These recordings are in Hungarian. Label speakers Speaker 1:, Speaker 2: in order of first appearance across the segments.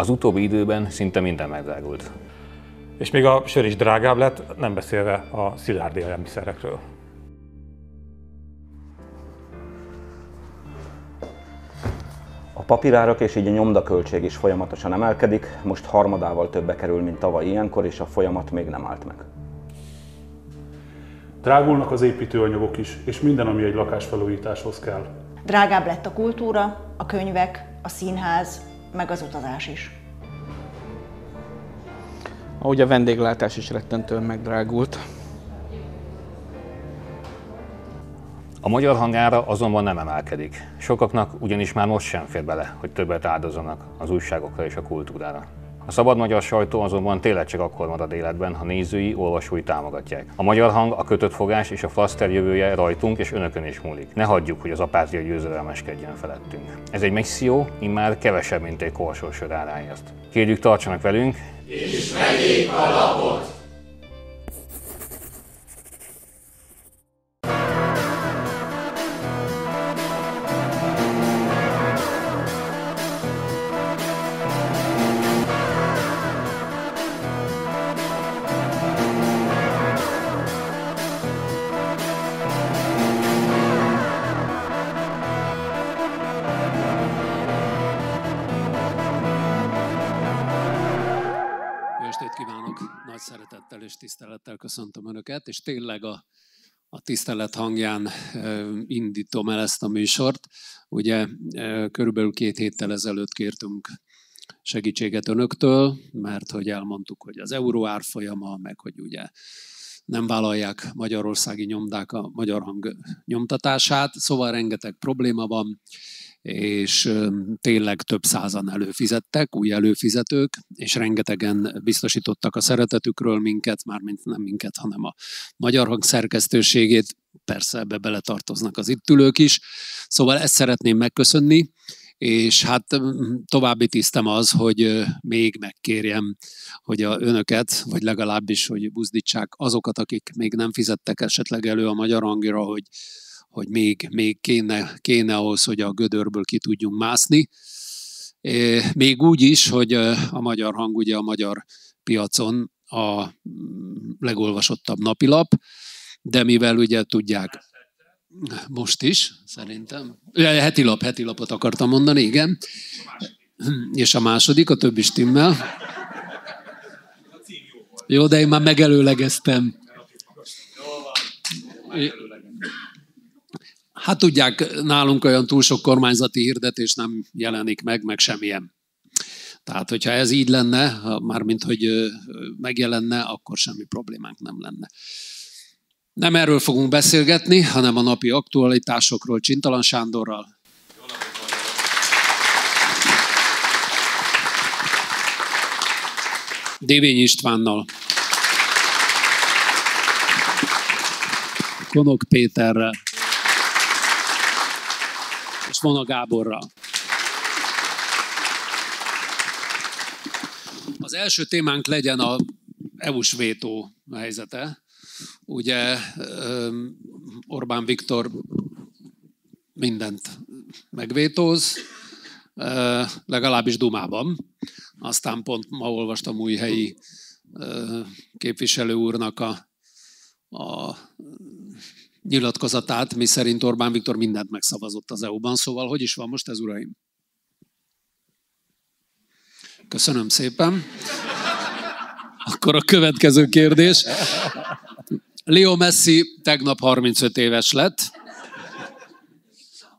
Speaker 1: Az utóbbi időben szinte minden megdrágult.
Speaker 2: És még a sör is drágább lett, nem beszélve a szilárd élelmiszerekről.
Speaker 3: A papírárak és így a nyomdaköltség is folyamatosan emelkedik, most harmadával többe kerül, mint tavaly ilyenkor, és a folyamat még nem állt meg.
Speaker 2: Drágulnak az építőanyagok is, és minden, ami egy lakásfelújításhoz kell.
Speaker 1: Drágább lett a kultúra, a könyvek, a színház, meg az utazás is. Ahogy a vendéglátás is rettentően megdrágult. A magyar hangára azonban nem emelkedik. Sokaknak ugyanis már most sem fér bele, hogy többet áldozzanak az újságokra és a kultúrára. A szabad magyar sajtó azonban tényleg csak akkor marad életben, ha nézői, olvasói támogatják. A magyar hang, a kötött fogás és a flaster jövője rajtunk és önökön is múlik. Ne hagyjuk, hogy az apátria győzelmeskedjen felettünk. Ez egy misszió, immár kevesebb, mint egy korsó sör Kérjük, tartsanak velünk!
Speaker 4: És vegyék a lapot!
Speaker 5: tisztelettel köszöntöm Önöket, és tényleg a, a tisztelet hangján indítom el ezt a műsort. Ugye körülbelül két héttel ezelőtt kértünk segítséget Önöktől, mert hogy elmondtuk, hogy az euró árfolyama, meg hogy ugye nem vállalják magyarországi nyomdák a magyar hang nyomtatását, szóval rengeteg probléma van és tényleg több százan előfizettek, új előfizetők, és rengetegen biztosítottak a szeretetükről minket, mármint nem minket, hanem a magyar hang szerkesztőségét, persze ebbe beletartoznak az itt ülők is, szóval ezt szeretném megköszönni, és hát további tisztem az, hogy még megkérjem, hogy a önöket, vagy legalábbis, hogy buzdítsák azokat, akik még nem fizettek esetleg elő a magyar hangira, hogy hogy még, még kéne, kéne ahhoz, hogy a gödörből ki tudjunk mászni. Még úgy is, hogy a magyar hang ugye a magyar piacon a mm, legolvasottabb napilap, de mivel ugye tudják, most is, szerintem. Heti lap, heti lapot akartam mondani, igen. És a második, a többi stimmel. Jó, de én már megelőlegeztem. Hát tudják, nálunk olyan túl sok kormányzati hirdetés nem jelenik meg, meg semmilyen. Tehát, hogyha ez így lenne, mármint, hogy megjelenne, akkor semmi problémánk nem lenne. Nem erről fogunk beszélgetni, hanem a napi aktualitásokról Csintalan Sándorral. Dévény Istvánnal. Konok Péterrel. Vona Gáborral. Az első témánk legyen a EU-s vétó helyzete. Ugye Orbán Viktor mindent megvétóz, legalábbis Dumában. Aztán pont ma olvastam új helyi képviselő úrnak a, a nyilatkozatát, mi szerint Orbán Viktor mindent megszavazott az EU-ban. Szóval hogy is van most ez, uraim? Köszönöm szépen. Akkor a következő kérdés. Leo Messi tegnap 35 éves lett.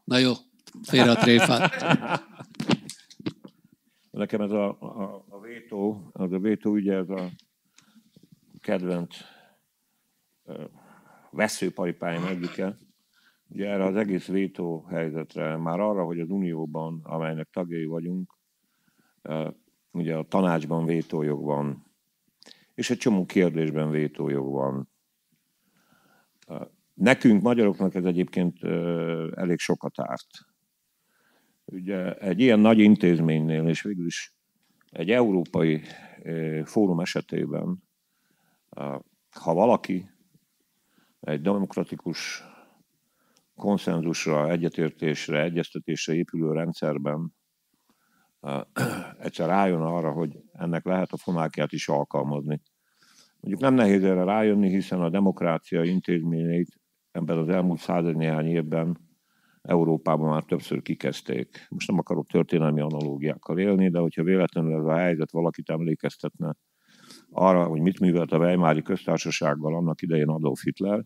Speaker 5: Na
Speaker 4: jó, félre a tréfát. Nekem ez a, a, a vétó, az a vétó ugye ez a kedvenc veszőparipáim egyike, ugye erre az egész vétó helyzetre, már arra, hogy az Unióban, amelynek tagjai vagyunk, ugye a tanácsban vétójog van, és egy csomó kérdésben vétójog van. Nekünk, magyaroknak ez egyébként elég sokat árt. Ugye egy ilyen nagy intézménynél, és végül is egy európai fórum esetében, ha valaki egy demokratikus konszenzusra, egyetértésre, egyeztetésre épülő rendszerben egyszer rájön arra, hogy ennek lehet a fonákját is alkalmazni. Mondjuk nem nehéz erre rájönni, hiszen a demokrácia intézményeit ebben az elmúlt század néhány évben Európában már többször kikezdték. Most nem akarok történelmi analógiákkal élni, de hogyha véletlenül ez a helyzet valakit emlékeztetne arra, hogy mit művelt a Weimári köztársasággal annak idején Adolf Hitler,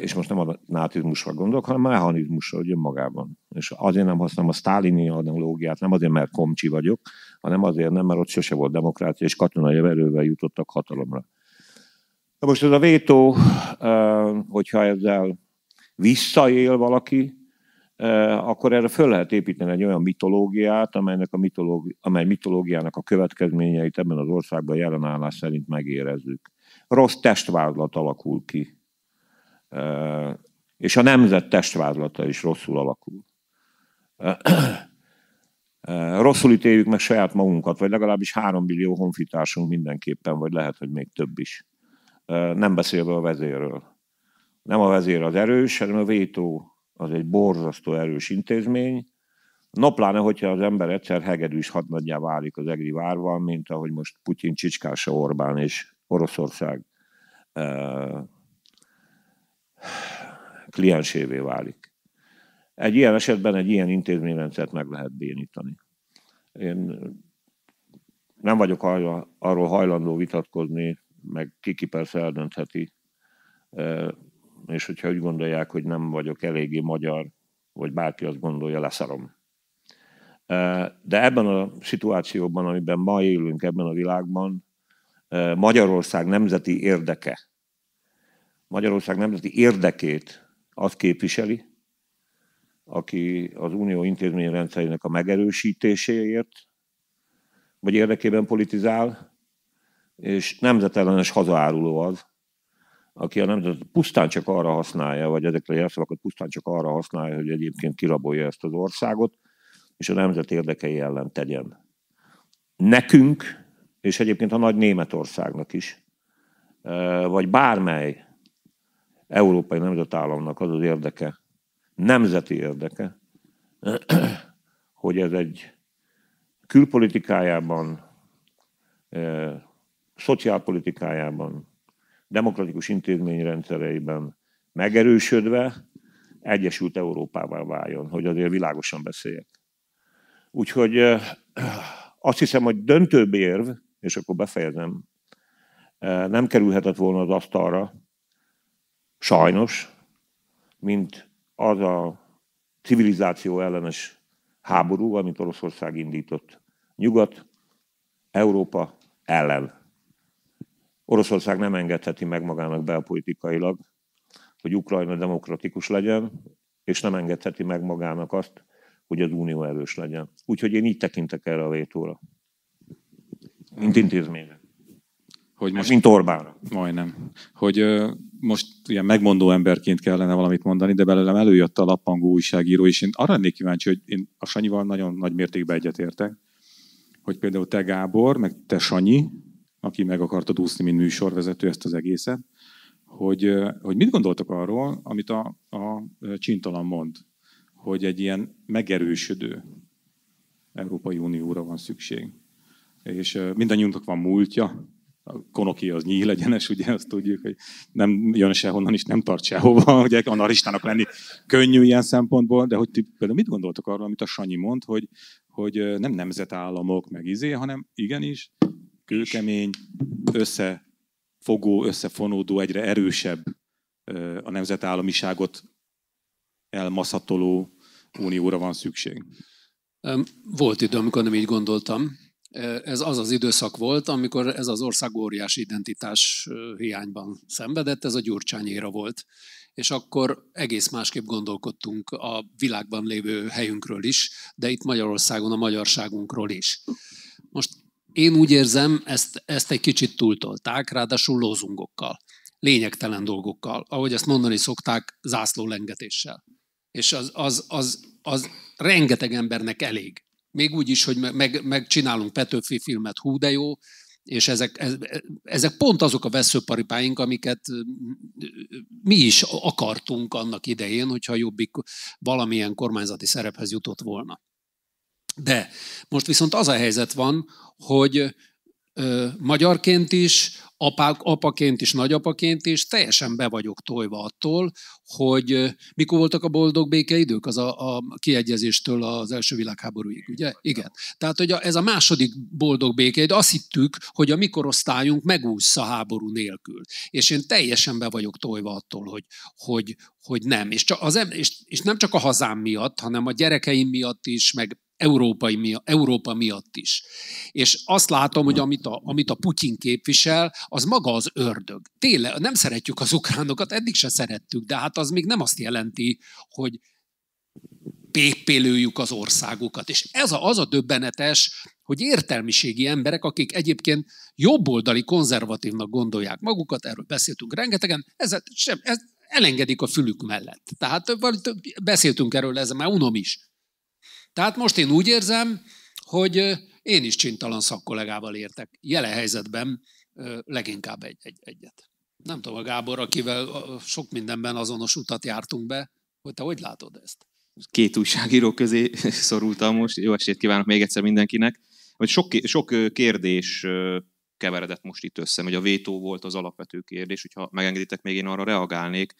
Speaker 4: és most nem a nátizmusra gondolok, hanem a mechanizmusra, hogy önmagában. És azért nem használom a sztálini analógiát, nem azért, mert komcsi vagyok, hanem azért nem, mert ott sose volt demokrácia, és katonai erővel jutottak hatalomra. Na most ez a vétó, hogyha ezzel visszaél valaki, akkor erre föl lehet építeni egy olyan mitológiát, amelynek a mitológi, amely mitológiának a következményeit ebben az országban jelenállás szerint megérezzük. Rossz testvázlat alakul ki és a nemzet testvázlata is rosszul alakul. Rosszul ítéljük meg saját magunkat, vagy legalábbis három millió honfitársunk mindenképpen, vagy lehet, hogy még több is. Nem beszélve a vezérről. Nem a vezér az erős, hanem a vétó az egy borzasztó erős intézmény. No, pláne, hogyha az ember egyszer hegedűs hadnagyjá válik az egri várval, mint ahogy most Putyin csicskása Orbán és Oroszország kliensévé válik. Egy ilyen esetben egy ilyen intézményrendszert meg lehet bénítani. Én nem vagyok arról hajlandó vitatkozni, meg kiki persze eldöntheti, e, és hogyha úgy gondolják, hogy nem vagyok eléggé magyar, vagy bárki azt gondolja, leszarom. E, de ebben a szituációban, amiben ma élünk, ebben a világban, e, Magyarország nemzeti érdeke Magyarország nemzeti érdekét az képviseli, aki az unió intézményrendszerének a megerősítéséért, vagy érdekében politizál, és nemzetellenes hazaáruló az, aki a nemzet pusztán csak arra használja, vagy ezekre a jelszavakat pusztán csak arra használja, hogy egyébként kirabolja ezt az országot, és a nemzet érdekei ellen tegyen. Nekünk, és egyébként a nagy Németországnak is, vagy bármely európai nemzetállamnak az az érdeke, nemzeti érdeke, hogy ez egy külpolitikájában, szociálpolitikájában, demokratikus intézményrendszereiben megerősödve Egyesült Európává váljon, hogy azért világosan beszéljek. Úgyhogy azt hiszem, hogy döntőbb érv, és akkor befejezem, nem kerülhetett volna az asztalra, sajnos, mint az a civilizáció ellenes háború, amit Oroszország indított. Nyugat, Európa ellen. Oroszország nem engedheti meg magának belpolitikailag, hogy Ukrajna demokratikus legyen, és nem engedheti meg magának azt, hogy az unió erős legyen. Úgyhogy én így tekintek erre a vétóra, mint intézményre. Hogy hát, most, Mint Orbánra. Majdnem. Hogy
Speaker 2: most ilyen megmondó emberként kellene valamit mondani, de belőlem előjött a lappangó újságíró, és én arra lennék kíváncsi, hogy én a Sanyival nagyon nagy mértékben egyetértek, hogy például te Gábor, meg te Sanyi, aki meg akarta úszni, mint műsorvezető ezt az egészet, hogy, hogy mit gondoltak arról, amit a, a Csintalan mond, hogy egy ilyen megerősödő Európai Unióra van szükség. És mindannyiunknak van múltja, a konoki az nyílegyenes, ugye azt tudjuk, hogy nem jön sehonnan is nem tart sehova, ugye anaristának lenni könnyű ilyen szempontból, de hogy ti például mit gondoltok arról, amit a Sanyi mond, hogy, hogy nem nemzetállamok meg izé, hanem igenis kőkemény, összefogó, összefonódó, egyre erősebb a nemzetállamiságot elmaszatoló unióra van szükség. Volt idő, amikor nem így gondoltam,
Speaker 5: ez az az időszak volt, amikor ez az ország óriási identitás hiányban szenvedett, ez a gyurcsányéra volt. És akkor egész másképp gondolkodtunk a világban lévő helyünkről is, de itt Magyarországon a magyarságunkról is. Most én úgy érzem, ezt, ezt egy kicsit túltolták, ráadásul lózungokkal, lényegtelen dolgokkal, ahogy ezt mondani szokták, zászlólengetéssel. És az, az, az, az rengeteg embernek elég. Még úgy is, hogy meg, megcsinálunk Petőfi filmet, hú de jó, és ezek, ezek pont azok a veszőparipáink, amiket mi is akartunk annak idején, hogyha jobbik valamilyen kormányzati szerephez jutott volna. De most viszont az a helyzet van, hogy magyarként is, apák, apaként is, nagyapaként is, teljesen be vagyok tojva attól, hogy mikor voltak a boldog békeidők, az a, a kiegyezéstől az első világháborúig, ugye? Igen. Tehát, hogy a, ez a második boldog békeidő, azt hittük, hogy a mikorosztályunk megúsz a háború nélkül. És én teljesen be vagyok tojva attól, hogy, hogy, hogy nem. És, csak az, és, és nem csak a hazám miatt, hanem a gyerekeim miatt is, meg Európai, miatt, Európa miatt is. És azt látom, hogy amit a, amit a Putyin képvisel, az maga az ördög. Tényleg, nem szeretjük az ukránokat, eddig se szerettük, de hát az még nem azt jelenti, hogy pépélőjük az országukat. És ez a, az a döbbenetes, hogy értelmiségi emberek, akik egyébként jobboldali konzervatívnak gondolják magukat, erről beszéltünk rengetegen, ez, sem, ez elengedik a fülük mellett. Tehát beszéltünk erről, ez már unom is. Tehát most én úgy érzem, hogy én is csintalan szakkollegával értek. jele helyzetben leginkább egy, egy, egyet. Nem tudom, a Gábor, akivel sok mindenben azonos utat jártunk be, hogy te hogy látod ezt?
Speaker 1: Két újságíró közé szorultam most. Jó estét kívánok még egyszer mindenkinek. Sok, sok kérdés keveredett most itt össze, hogy a vétó volt az alapvető kérdés, hogyha megengeditek, még én arra reagálnék.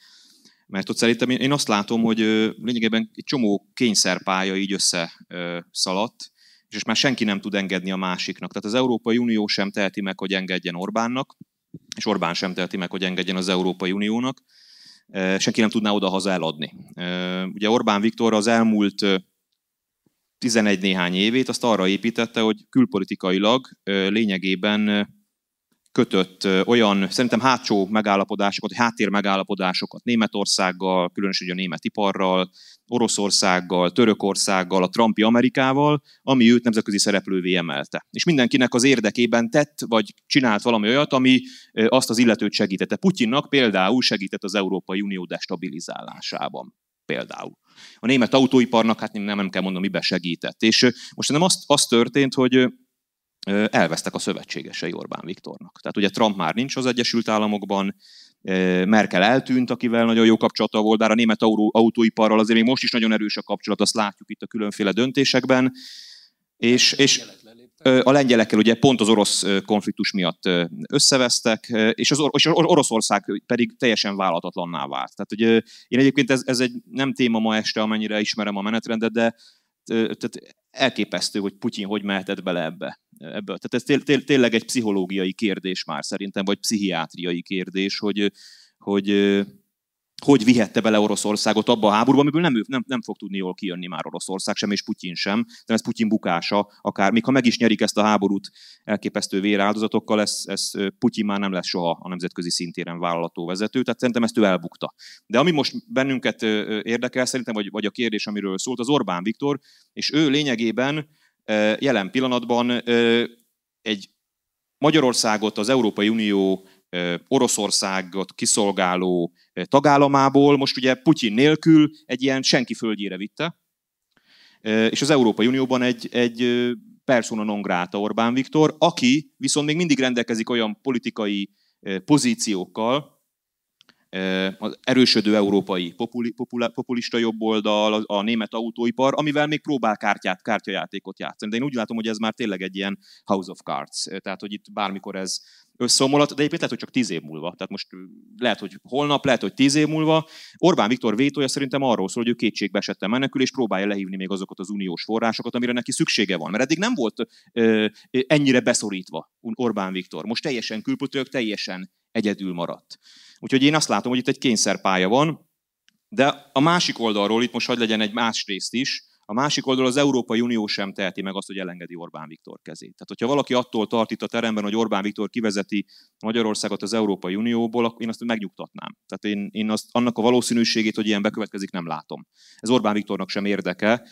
Speaker 1: Mert ott szerintem én azt látom, hogy lényegében egy csomó kényszerpálya így összeszaladt, és már senki nem tud engedni a másiknak. Tehát az Európai Unió sem teheti meg, hogy engedjen Orbánnak, és Orbán sem teheti meg, hogy engedjen az Európai Uniónak. Senki nem tudná oda-haza eladni. Ugye Orbán Viktor az elmúlt 11 néhány évét azt arra építette, hogy külpolitikailag lényegében kötött olyan, szerintem hátsó megállapodásokat, háttér megállapodásokat Németországgal, különösen a német iparral, Oroszországgal, Törökországgal, a Trumpi Amerikával, ami őt nemzetközi szereplővé emelte. És mindenkinek az érdekében tett, vagy csinált valami olyat, ami azt az illetőt segítette. Putyinnak például segített az Európai Unió destabilizálásában. Például. A német autóiparnak, hát nem, nem kell mondom, miben segített. És most nem azt, azt történt, hogy elvesztek a szövetségesei Orbán Viktornak. Tehát ugye Trump már nincs az Egyesült Államokban, Merkel eltűnt, akivel nagyon jó kapcsolata volt, bár a német autóiparral azért még most is nagyon erős a kapcsolat, azt látjuk itt a különféle döntésekben. És, és a lengyelekkel ugye pont az orosz konfliktus miatt összevesztek, és az, or- és az Oroszország pedig teljesen vállalatlanná vált. Tehát, hogy én egyébként ez, ez egy nem téma ma este, amennyire ismerem a menetrendet, de tehát elképesztő, hogy Putyin hogy mehetett bele ebbe. Ebből. Tehát ez tényleg egy pszichológiai kérdés már szerintem, vagy pszichiátriai kérdés, hogy, hogy hogy vihette bele Oroszországot abba a háborúba, amiből nem, nem, nem fog tudni jól kijönni már Oroszország sem, és Putyin sem. De ez Putyin bukása, akár még ha meg is nyerik ezt a háborút elképesztő véráldozatokkal, ez, ez Putyin már nem lesz soha a nemzetközi szintéren vállalató vezető, tehát szerintem ezt ő elbukta. De ami most bennünket érdekel, szerintem, vagy, vagy a kérdés, amiről szólt, az Orbán Viktor, és ő lényegében jelen pillanatban egy Magyarországot az Európai Unió Oroszországot kiszolgáló tagállamából, most ugye Putyin nélkül egy ilyen senki földjére vitte, és az Európai Unióban egy, egy persona non grata Orbán Viktor, aki viszont még mindig rendelkezik olyan politikai pozíciókkal, az erősödő európai populi, populista jobboldal, a, a német autóipar, amivel még próbál kártyát, kártyajátékot játszani. De én úgy látom, hogy ez már tényleg egy ilyen House of Cards. Tehát, hogy itt bármikor ez összeomolat, de egyébként lehet, hogy csak tíz év múlva. Tehát most lehet, hogy holnap, lehet, hogy tíz év múlva. Orbán Viktor vétója szerintem arról szól, hogy ő kétségbe esette menekül, és próbálja lehívni még azokat az uniós forrásokat, amire neki szüksége van. Mert eddig nem volt ö, ennyire beszorítva Orbán Viktor. Most teljesen külpötők, teljesen egyedül maradt. Úgyhogy én azt látom, hogy itt egy kényszerpálya van, de a másik oldalról, itt most hagy legyen egy más részt is, a másik oldal az Európai Unió sem teheti meg azt, hogy elengedi Orbán Viktor kezét. Tehát, hogyha valaki attól tart itt a teremben, hogy Orbán Viktor kivezeti Magyarországot az Európai Unióból, akkor én azt megnyugtatnám. Tehát én, én azt, annak a valószínűségét, hogy ilyen bekövetkezik, nem látom. Ez Orbán Viktornak sem érdeke.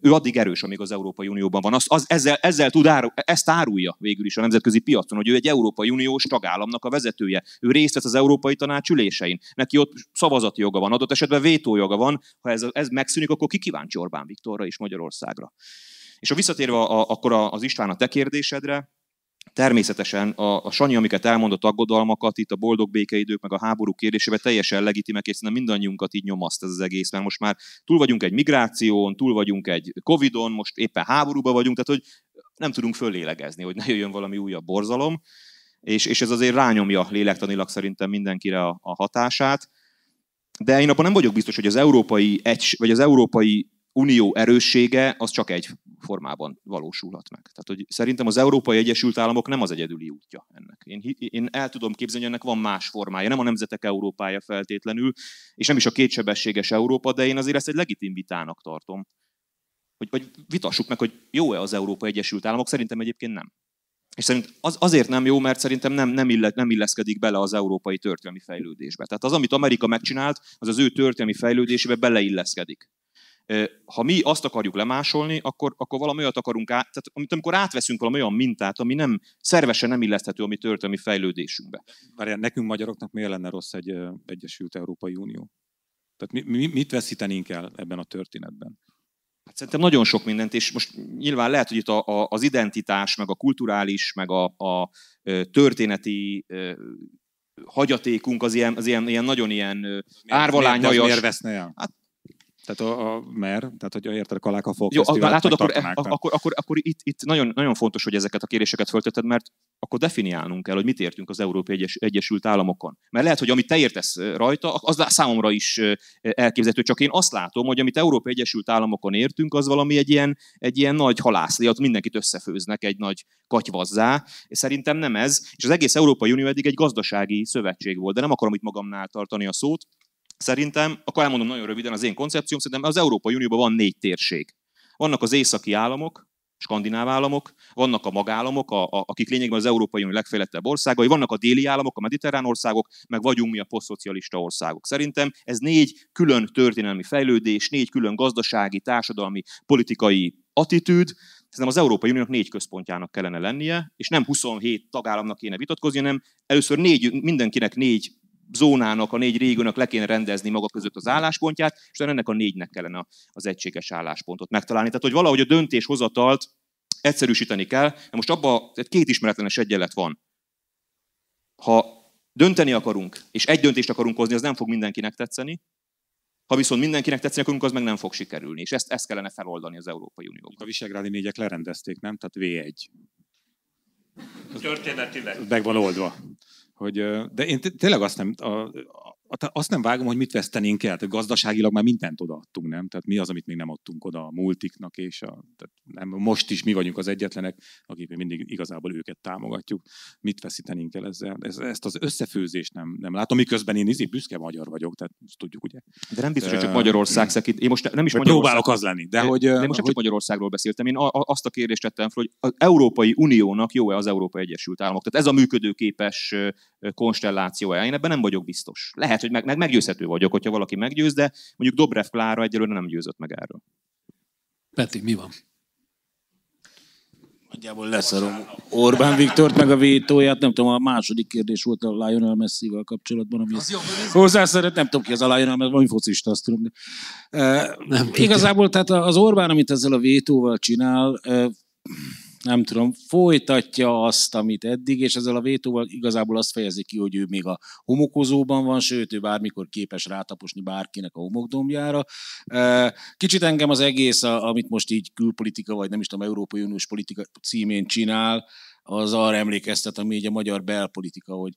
Speaker 1: Ő addig erős, amíg az Európai Unióban van. Az, az, ezzel, ezzel tud áru, ezt árulja végül is a nemzetközi piacon, hogy ő egy Európai Uniós tagállamnak a vezetője. Ő részt vesz az Európai Tanács ülésein. Neki ott szavazati joga van, adott esetben vétójoga van. Ha ez, ez megszűnik, akkor ki kíváncsi Orbán Viktorra és Magyarországra. És a visszatérve a, akkor az István a te kérdésedre, természetesen a, a Sanyi, amiket elmondott aggodalmakat, itt a boldog békeidők, meg a háború kérdésébe teljesen legitimek, és szerintem mindannyiunkat így nyomaszt ez az egész, mert most már túl vagyunk egy migráción, túl vagyunk egy Covidon, most éppen háborúban vagyunk, tehát hogy nem tudunk fölélegezni, hogy ne jöjjön valami újabb borzalom, és, és ez azért rányomja lélektanilag szerintem mindenkire a, a hatását. De én abban nem vagyok biztos, hogy az európai, egy, vagy az európai unió erőssége az csak egy formában valósulhat meg. Tehát hogy szerintem az Európai Egyesült Államok nem az egyedüli útja ennek. Én, én el tudom képzelni, hogy ennek van más formája, nem a nemzetek Európája feltétlenül, és nem is a kétsebességes Európa, de én azért ezt egy legitim vitának tartom. Hogy, hogy vitassuk meg, hogy jó-e az Európai Egyesült Államok, szerintem egyébként nem. És szerint az, azért nem jó, mert szerintem nem, nem, illet, nem illeszkedik bele az európai történelmi fejlődésbe. Tehát az, amit Amerika megcsinált, az az ő történelmi fejlődésébe beleilleszkedik ha mi azt akarjuk lemásolni, akkor, akkor valami olyat akarunk át, tehát amit, amikor átveszünk valami olyan mintát, ami nem szervesen nem illeszthető a mi történelmi fejlődésünkbe. Várjál, nekünk magyaroknak miért lenne rossz egy Egyesült Európai Unió? Tehát mi, mi, mit veszítenénk el ebben a történetben? Hát szerintem nagyon sok mindent, és most nyilván lehet, hogy itt a, a, az identitás, meg a kulturális, meg a, a történeti hagyatékunk az ilyen, az ilyen, ilyen nagyon ilyen árvalányhajas. Miért veszne
Speaker 2: el? Hát tehát a, a mer, tehát hogy érted, a Kaláka fog. Jó, a, látod, akkor, e, akkor,
Speaker 1: akkor, akkor itt, itt nagyon, nagyon fontos, hogy ezeket a kéréseket föltetted, mert akkor definiálnunk kell, hogy mit értünk az Európai Egyes, Egyesült Államokon. Mert lehet, hogy amit te értesz rajta, az számomra is elképzelhető, csak én azt látom, hogy amit Európai Egyesült Államokon értünk, az valami egy ilyen, egy ilyen nagy halászli, ott mindenkit összefőznek egy nagy katyvazzá. Szerintem nem ez, és az egész Európai Unió eddig egy gazdasági szövetség volt, de nem akarom itt magamnál tartani a szót szerintem, akkor elmondom nagyon röviden az én koncepcióm, szerintem az Európai Unióban van négy térség. Vannak az északi államok, skandináv államok, vannak a magállamok, a, a, akik lényegben az Európai Unió legfejlettebb országai, vannak a déli államok, a mediterrán országok, meg vagyunk mi a posztszocialista országok. Szerintem ez négy külön történelmi fejlődés, négy külön gazdasági, társadalmi, politikai attitűd, szerintem az Európai Uniónak négy központjának kellene lennie, és nem 27 tagállamnak kéne vitatkozni, hanem először négy, mindenkinek négy zónának, a négy régiónak le kéne rendezni maga között az álláspontját, és ennek a négynek kellene az egységes álláspontot megtalálni. Tehát, hogy valahogy a döntéshozatalt egyszerűsíteni kell. De most abban két ismeretlenes egyenlet van. Ha dönteni akarunk, és egy döntést akarunk hozni, az nem fog mindenkinek tetszeni. Ha viszont mindenkinek tetszeni akarunk, az meg nem fog sikerülni. És ezt, ezt kellene feloldani az Európai Unióban. A visegrádi négyek lerendezték, nem? Tehát V1.
Speaker 4: Történetileg. Meg van
Speaker 2: oldva hogy de én tényleg azt nem, a, azt nem vágom, hogy mit vesztenénk el. Tehát gazdaságilag már mindent odaadtunk, nem? Tehát mi az, amit még nem adtunk oda a multiknak, és a, tehát nem, most is mi vagyunk az egyetlenek, akik mindig igazából őket támogatjuk. Mit veszítenénk el ezzel? Ez, ezt az összefőzést nem, nem látom, miközben én
Speaker 1: izi büszke magyar vagyok, tehát ezt tudjuk, ugye? De nem biztos, hogy csak Magyarország mm. szekít. Én most nem is Magyarország... Próbálok az lenni, de hogy... De most nem hogy... csak Magyarországról beszéltem, én azt a kérdést tettem fel, hogy az Európai Uniónak jó-e az Európai Egyesült Államok? Tehát ez a működőképes konstelláció-e? Én ebben nem vagyok biztos. Lehet lehet, hogy meg, meg meggyőzhető vagyok, hogyha valaki meggyőz, de mondjuk Dobrev Klára egyelőre nem győzött meg erről. Peti, mi van? Nagyjából leszarom
Speaker 3: Orbán Viktort, meg a vétóját, nem tudom, a második kérdés volt a Lionel Messi-vel kapcsolatban, ami az hozzá szeret, nem tudom ki az a Lionel, mert valami focista, azt tudom. De. nem igazából, tehát az Orbán, amit ezzel a vétóval csinál, nem tudom, folytatja azt, amit eddig, és ezzel a vétóval igazából azt fejezi ki, hogy ő még a homokozóban van, sőt, ő bármikor képes rátaposni bárkinek a homokdombjára. Kicsit engem az egész, amit most így külpolitika, vagy nem is tudom, Európai Uniós politika címén csinál, az arra emlékeztet, ami ugye a magyar belpolitika, hogy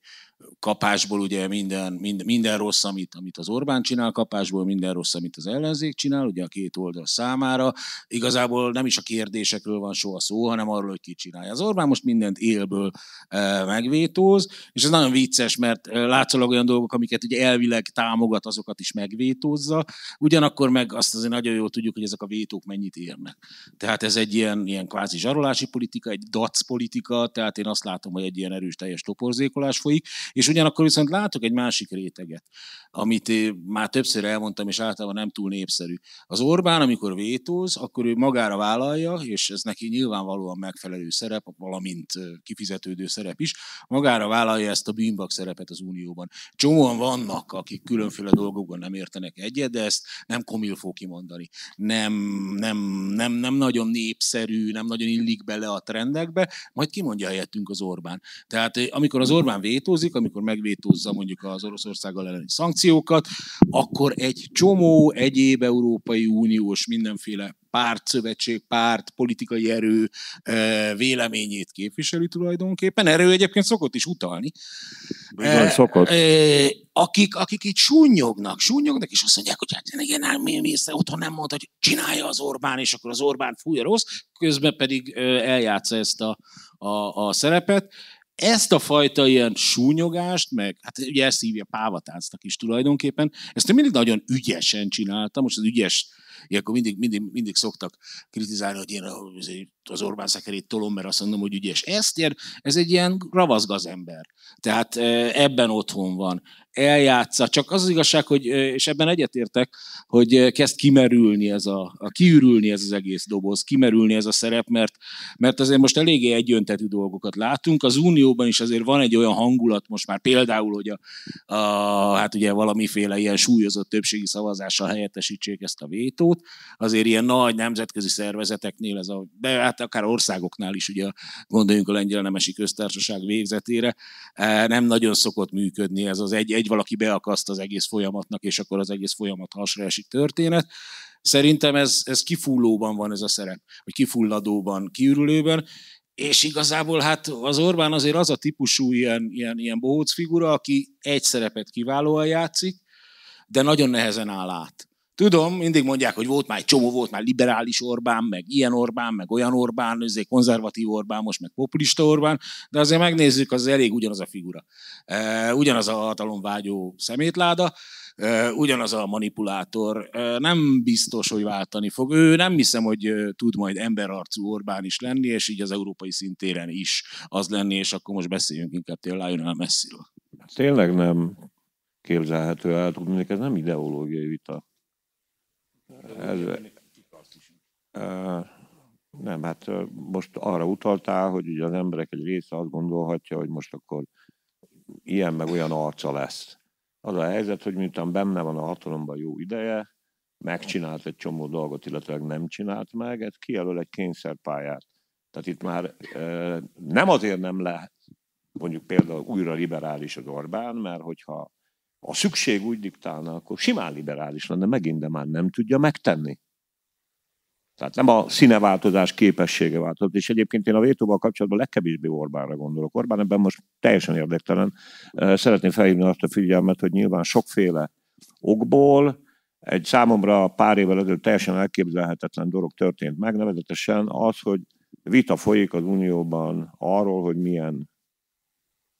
Speaker 3: kapásból ugye minden, minden, minden rossz, amit, amit az Orbán csinál, kapásból minden rossz, amit az ellenzék csinál, ugye a két oldal számára. Igazából nem is a kérdésekről van soha szó, hanem arról, hogy ki csinálja. Az Orbán most mindent élből e, megvétóz, és ez nagyon vicces, mert e, látszólag olyan dolgok, amiket ugye elvileg támogat, azokat is megvétózza, ugyanakkor meg azt azért nagyon jól tudjuk, hogy ezek a vétók mennyit érnek. Tehát ez egy ilyen, ilyen kvázi zsarolási politika, egy dac politika, Gáborral, tehát én azt látom, hogy egy ilyen erős teljes toporzékolás folyik, és ugyanakkor viszont látok egy másik réteget, amit már többször elmondtam, és általában nem túl népszerű. Az Orbán, amikor vétóz, akkor ő magára vállalja, és ez neki nyilvánvalóan megfelelő szerep, valamint kifizetődő szerep is, magára vállalja ezt a bűnbak szerepet az Unióban. Csomóan vannak, akik különféle dolgokban nem értenek egyet, de ezt nem komil fog kimondani. Nem, nem, nem, nem nagyon népszerű, nem nagyon illik bele a trendekbe, majd kimondja mondja helyettünk az Orbán. Tehát eh, amikor az Orbán vétózik, amikor megvétózza mondjuk az Oroszországgal elleni szankciókat, akkor egy csomó egyéb Európai Uniós mindenféle párt, szövetség, párt, politikai erő véleményét képviseli tulajdonképpen. Erő egyébként szokott is utalni. Bizony, szokott. Akik, akik így súnyognak, súnyognak, és azt mondják, hogy hát igen, hát mi, mi otthon nem mondta, hogy csinálja az Orbán, és akkor az Orbán fújja rossz, közben pedig eljátsza ezt a, a, a szerepet ezt a fajta ilyen súnyogást, meg hát ugye ezt hívja pávatáncnak is tulajdonképpen, ezt én mindig nagyon ügyesen csináltam, most az ügyes ilyenkor mindig, mindig, mindig szoktak kritizálni, hogy én az Orbán szekerét tolom, mert azt mondom, hogy ügyes. ér, ez egy ilyen ravaszgaz ember. Tehát ebben otthon van. Eljátsza. Csak az, az igazság, hogy, és ebben egyetértek, hogy kezd kimerülni ez a, a kiürülni ez az egész doboz, kimerülni ez a szerep, mert, mert azért most eléggé egyöntetű dolgokat látunk. Az Unióban is azért van egy olyan hangulat most már például, hogy a, a hát ugye valamiféle ilyen súlyozott többségi szavazással helyettesítsék ezt a vétót. Azért ilyen nagy nemzetközi szervezeteknél ez a, de hát akár országoknál is, ugye gondoljunk a lengyel nemesi köztársaság végzetére, e, nem nagyon szokott működni ez az egy, egy valaki beakaszt az egész folyamatnak, és akkor az egész folyamat hasra esik történet. Szerintem ez, ez kifullóban van ez a szerep, vagy kifulladóban, kiürülőben, és igazából hát az Orbán azért az a típusú ilyen, ilyen, ilyen bohóc figura, aki egy szerepet kiválóan játszik, de nagyon nehezen áll át. Tudom, mindig mondják, hogy volt már egy csomó, volt már liberális Orbán, meg ilyen Orbán, meg olyan Orbán, azért konzervatív Orbán, most meg populista Orbán, de azért megnézzük, az elég ugyanaz a figura. Ugyanaz a hatalomvágyó szemétláda, ugyanaz a manipulátor. Nem biztos, hogy váltani fog. Ő nem hiszem, hogy tud majd emberarcú Orbán is lenni, és így az európai szintéren is az lenni, és akkor most beszéljünk inkább tényleg el messziről.
Speaker 4: Tényleg nem képzelhető el, tudni, ez nem ideológiai vita ez, nem, hát most arra utaltál, hogy ugye az emberek egy része azt gondolhatja, hogy most akkor ilyen meg olyan arca lesz. Az a helyzet, hogy miután benne van a hatalomban jó ideje, megcsinált egy csomó dolgot, illetve nem csinált meg, ez kijelöl egy kényszerpályát. Tehát itt már nem azért nem lehet mondjuk például újra liberális az Orbán, mert hogyha a szükség úgy diktálna, akkor simán liberális lenne, megint, de már nem tudja megtenni. Tehát nem a színeváltozás képessége változott, és egyébként én a vétóval kapcsolatban legkevésbé Orbánra gondolok. Orbán ebben most teljesen érdektelen. Szeretném felhívni azt a figyelmet, hogy nyilván sokféle okból egy számomra pár évvel ezelőtt teljesen elképzelhetetlen dolog történt meg, nevezetesen az, hogy vita folyik az Unióban arról, hogy milyen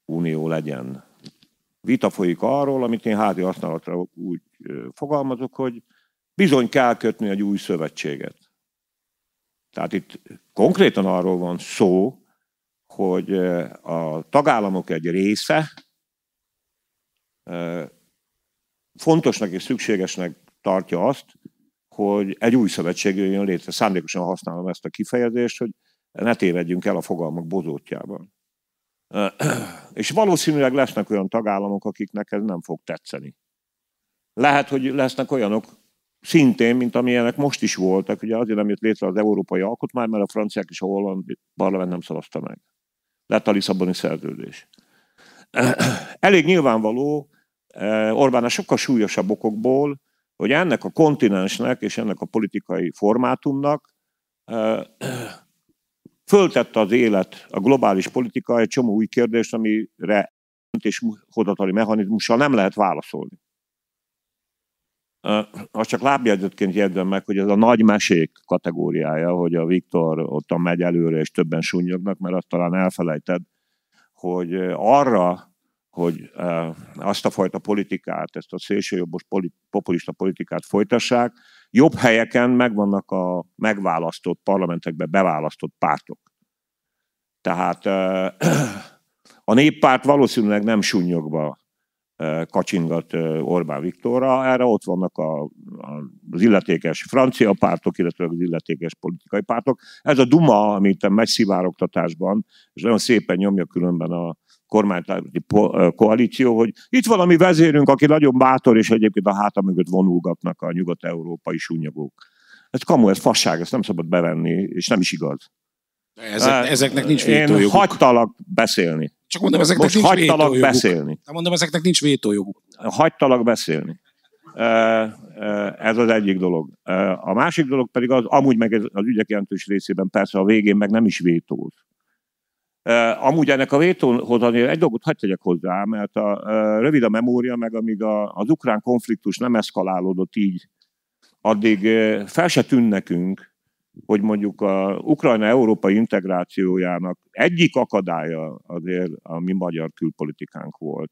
Speaker 4: unió legyen vita folyik arról, amit én házi használatra úgy fogalmazok, hogy bizony kell kötni egy új szövetséget. Tehát itt konkrétan arról van szó, hogy a tagállamok egy része fontosnak és szükségesnek tartja azt, hogy egy új szövetség jön létre. Szándékosan használom ezt a kifejezést, hogy ne tévedjünk el a fogalmak bozótjában. És valószínűleg lesznek olyan tagállamok, akiknek ez nem fog tetszeni. Lehet, hogy lesznek olyanok, szintén, mint amilyenek most is voltak, ugye azért nem jött létre az európai alkotmány, mert a franciák és a holland parlament nem szavazta meg. Lett a Lisszaboni szerződés. Elég nyilvánvaló Orbán a sokkal súlyosabb okokból, hogy ennek a kontinensnek és ennek a politikai formátumnak Föltette az élet, a globális politika egy csomó új kérdést, amire döntéshozatali mechanizmussal nem lehet válaszolni. Azt csak lábjegyzetként jegyzem meg, hogy ez a nagy mesék kategóriája, hogy a Viktor ott megy előre, és többen sunyognak, mert azt talán elfelejted, hogy arra, hogy azt a fajta politikát, ezt a szélsőjobbos populista politikát folytassák, Jobb helyeken megvannak a megválasztott parlamentekbe beválasztott pártok. Tehát a néppárt valószínűleg nem sunyogva kacsingat Orbán Viktorra, erre ott vannak a, az illetékes francia pártok, illetve az illetékes politikai pártok. Ez a Duma, amit a megszivárogtatásban, és nagyon szépen nyomja különben a, kormányzati koalíció, hogy itt valami vezérünk, aki nagyon bátor, és egyébként a háta mögött vonulgatnak a nyugat-európai súnyogók. Ez kamu, ez fasság, ezt nem szabad bevenni, és nem is igaz.
Speaker 3: Ezek, hát, ezeknek nincs vétójoguk. Én
Speaker 4: hagytalak beszélni. Csak mondom, ezeknek Most nincs hagytalak beszélni. Nem mondom, ezeknek nincs vétójoguk. Hagytalak beszélni. Ez az egyik dolog. A másik dolog pedig az, amúgy meg az ügyek jelentős részében persze a végén meg nem is vétóz. Amúgy ennek a vétóhoz azért egy dolgot hagyd tegyek hozzá, mert a, a rövid a memória, meg amíg a, az ukrán konfliktus nem eszkalálódott így, addig fel se tűn nekünk, hogy mondjuk a Ukrajna európai integrációjának egyik akadálya azért a mi magyar külpolitikánk volt.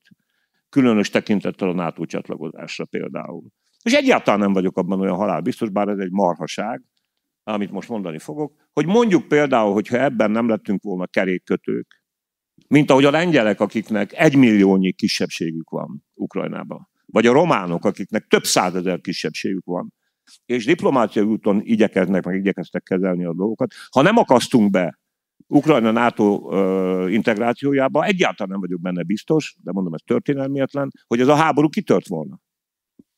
Speaker 4: Különös tekintettel a NATO csatlakozásra például. És egyáltalán nem vagyok abban olyan halálbiztos, bár ez egy marhaság, amit most mondani fogok, hogy mondjuk például, hogyha ebben nem lettünk volna kerékkötők, mint ahogy a lengyelek, akiknek egymilliónyi kisebbségük van Ukrajnában, vagy a románok, akiknek több százezer kisebbségük van, és diplomáciai úton igyekeznek, meg igyekeztek kezelni a dolgokat. Ha nem akasztunk be Ukrajna NATO integrációjába, egyáltalán nem vagyok benne biztos, de mondom, ez történelmietlen, hogy ez a háború kitört volna.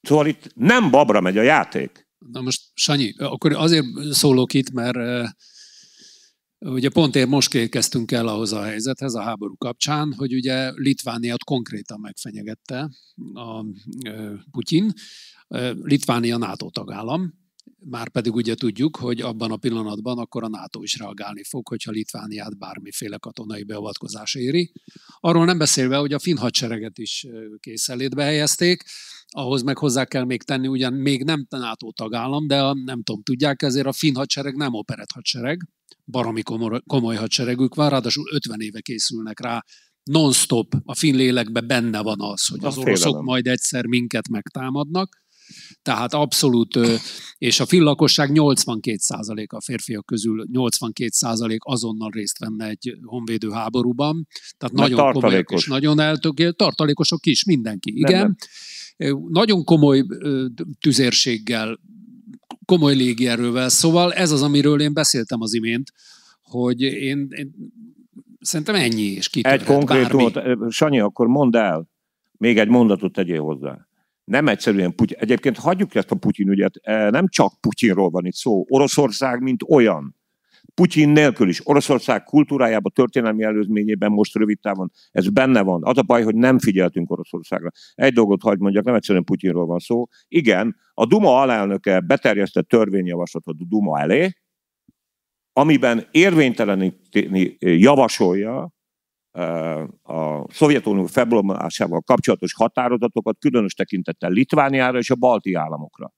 Speaker 4: Szóval itt nem babra megy a játék.
Speaker 5: Na most, Sanyi, akkor azért szólok itt, mert eh, ugye pont én most érkeztünk el ahhoz a helyzethez a háború kapcsán, hogy ugye Litvániát konkrétan megfenyegette a eh, Putyin. Eh, Litvánia NATO tagállam, már pedig ugye tudjuk, hogy abban a pillanatban akkor a NATO is reagálni fog, hogyha Litvániát bármiféle katonai beavatkozás éri. Arról nem beszélve, hogy a finn hadsereget is készelétbe helyezték, ahhoz meg hozzá kell még tenni, ugyan még nem NATO tagállam, de a, nem tudom, tudják, ezért a finn hadsereg nem operett hadsereg, baromi komoly, komoly hadseregük van, ráadásul 50 éve készülnek rá, non-stop a finn lélekben benne van az, hogy az oroszok majd egyszer minket megtámadnak. Tehát abszolút, és a fillakosság 82% a férfiak közül 82% azonnal részt venne egy honvédő háborúban. Tehát Mert nagyon komoly és nagyon eltökélt. Tartalékosok is, mindenki, igen. Nem, nem. Nagyon komoly tüzérséggel, komoly légierővel. Szóval ez az, amiről én beszéltem az imént, hogy én, én szerintem ennyi,
Speaker 4: és kitörhet Egy konkrétumot, Sanyi, akkor mondd el, még egy mondatot tegyél hozzá nem egyszerűen Putyin. Egyébként hagyjuk ezt a Putyin ügyet, e, nem csak Putyinról van itt szó. Oroszország, mint olyan. Putyin nélkül is. Oroszország kultúrájában, történelmi előzményében most rövid távon ez benne van. Az a baj, hogy nem figyeltünk Oroszországra. Egy dolgot hagyd mondjak, nem egyszerűen Putyinról van szó. Igen, a Duma alelnöke beterjesztett törvényjavaslatot a Duma elé, amiben érvényteleníteni eh, javasolja a Szovjetunió felbomlásával kapcsolatos határozatokat, különös tekintettel Litvániára és a balti államokra.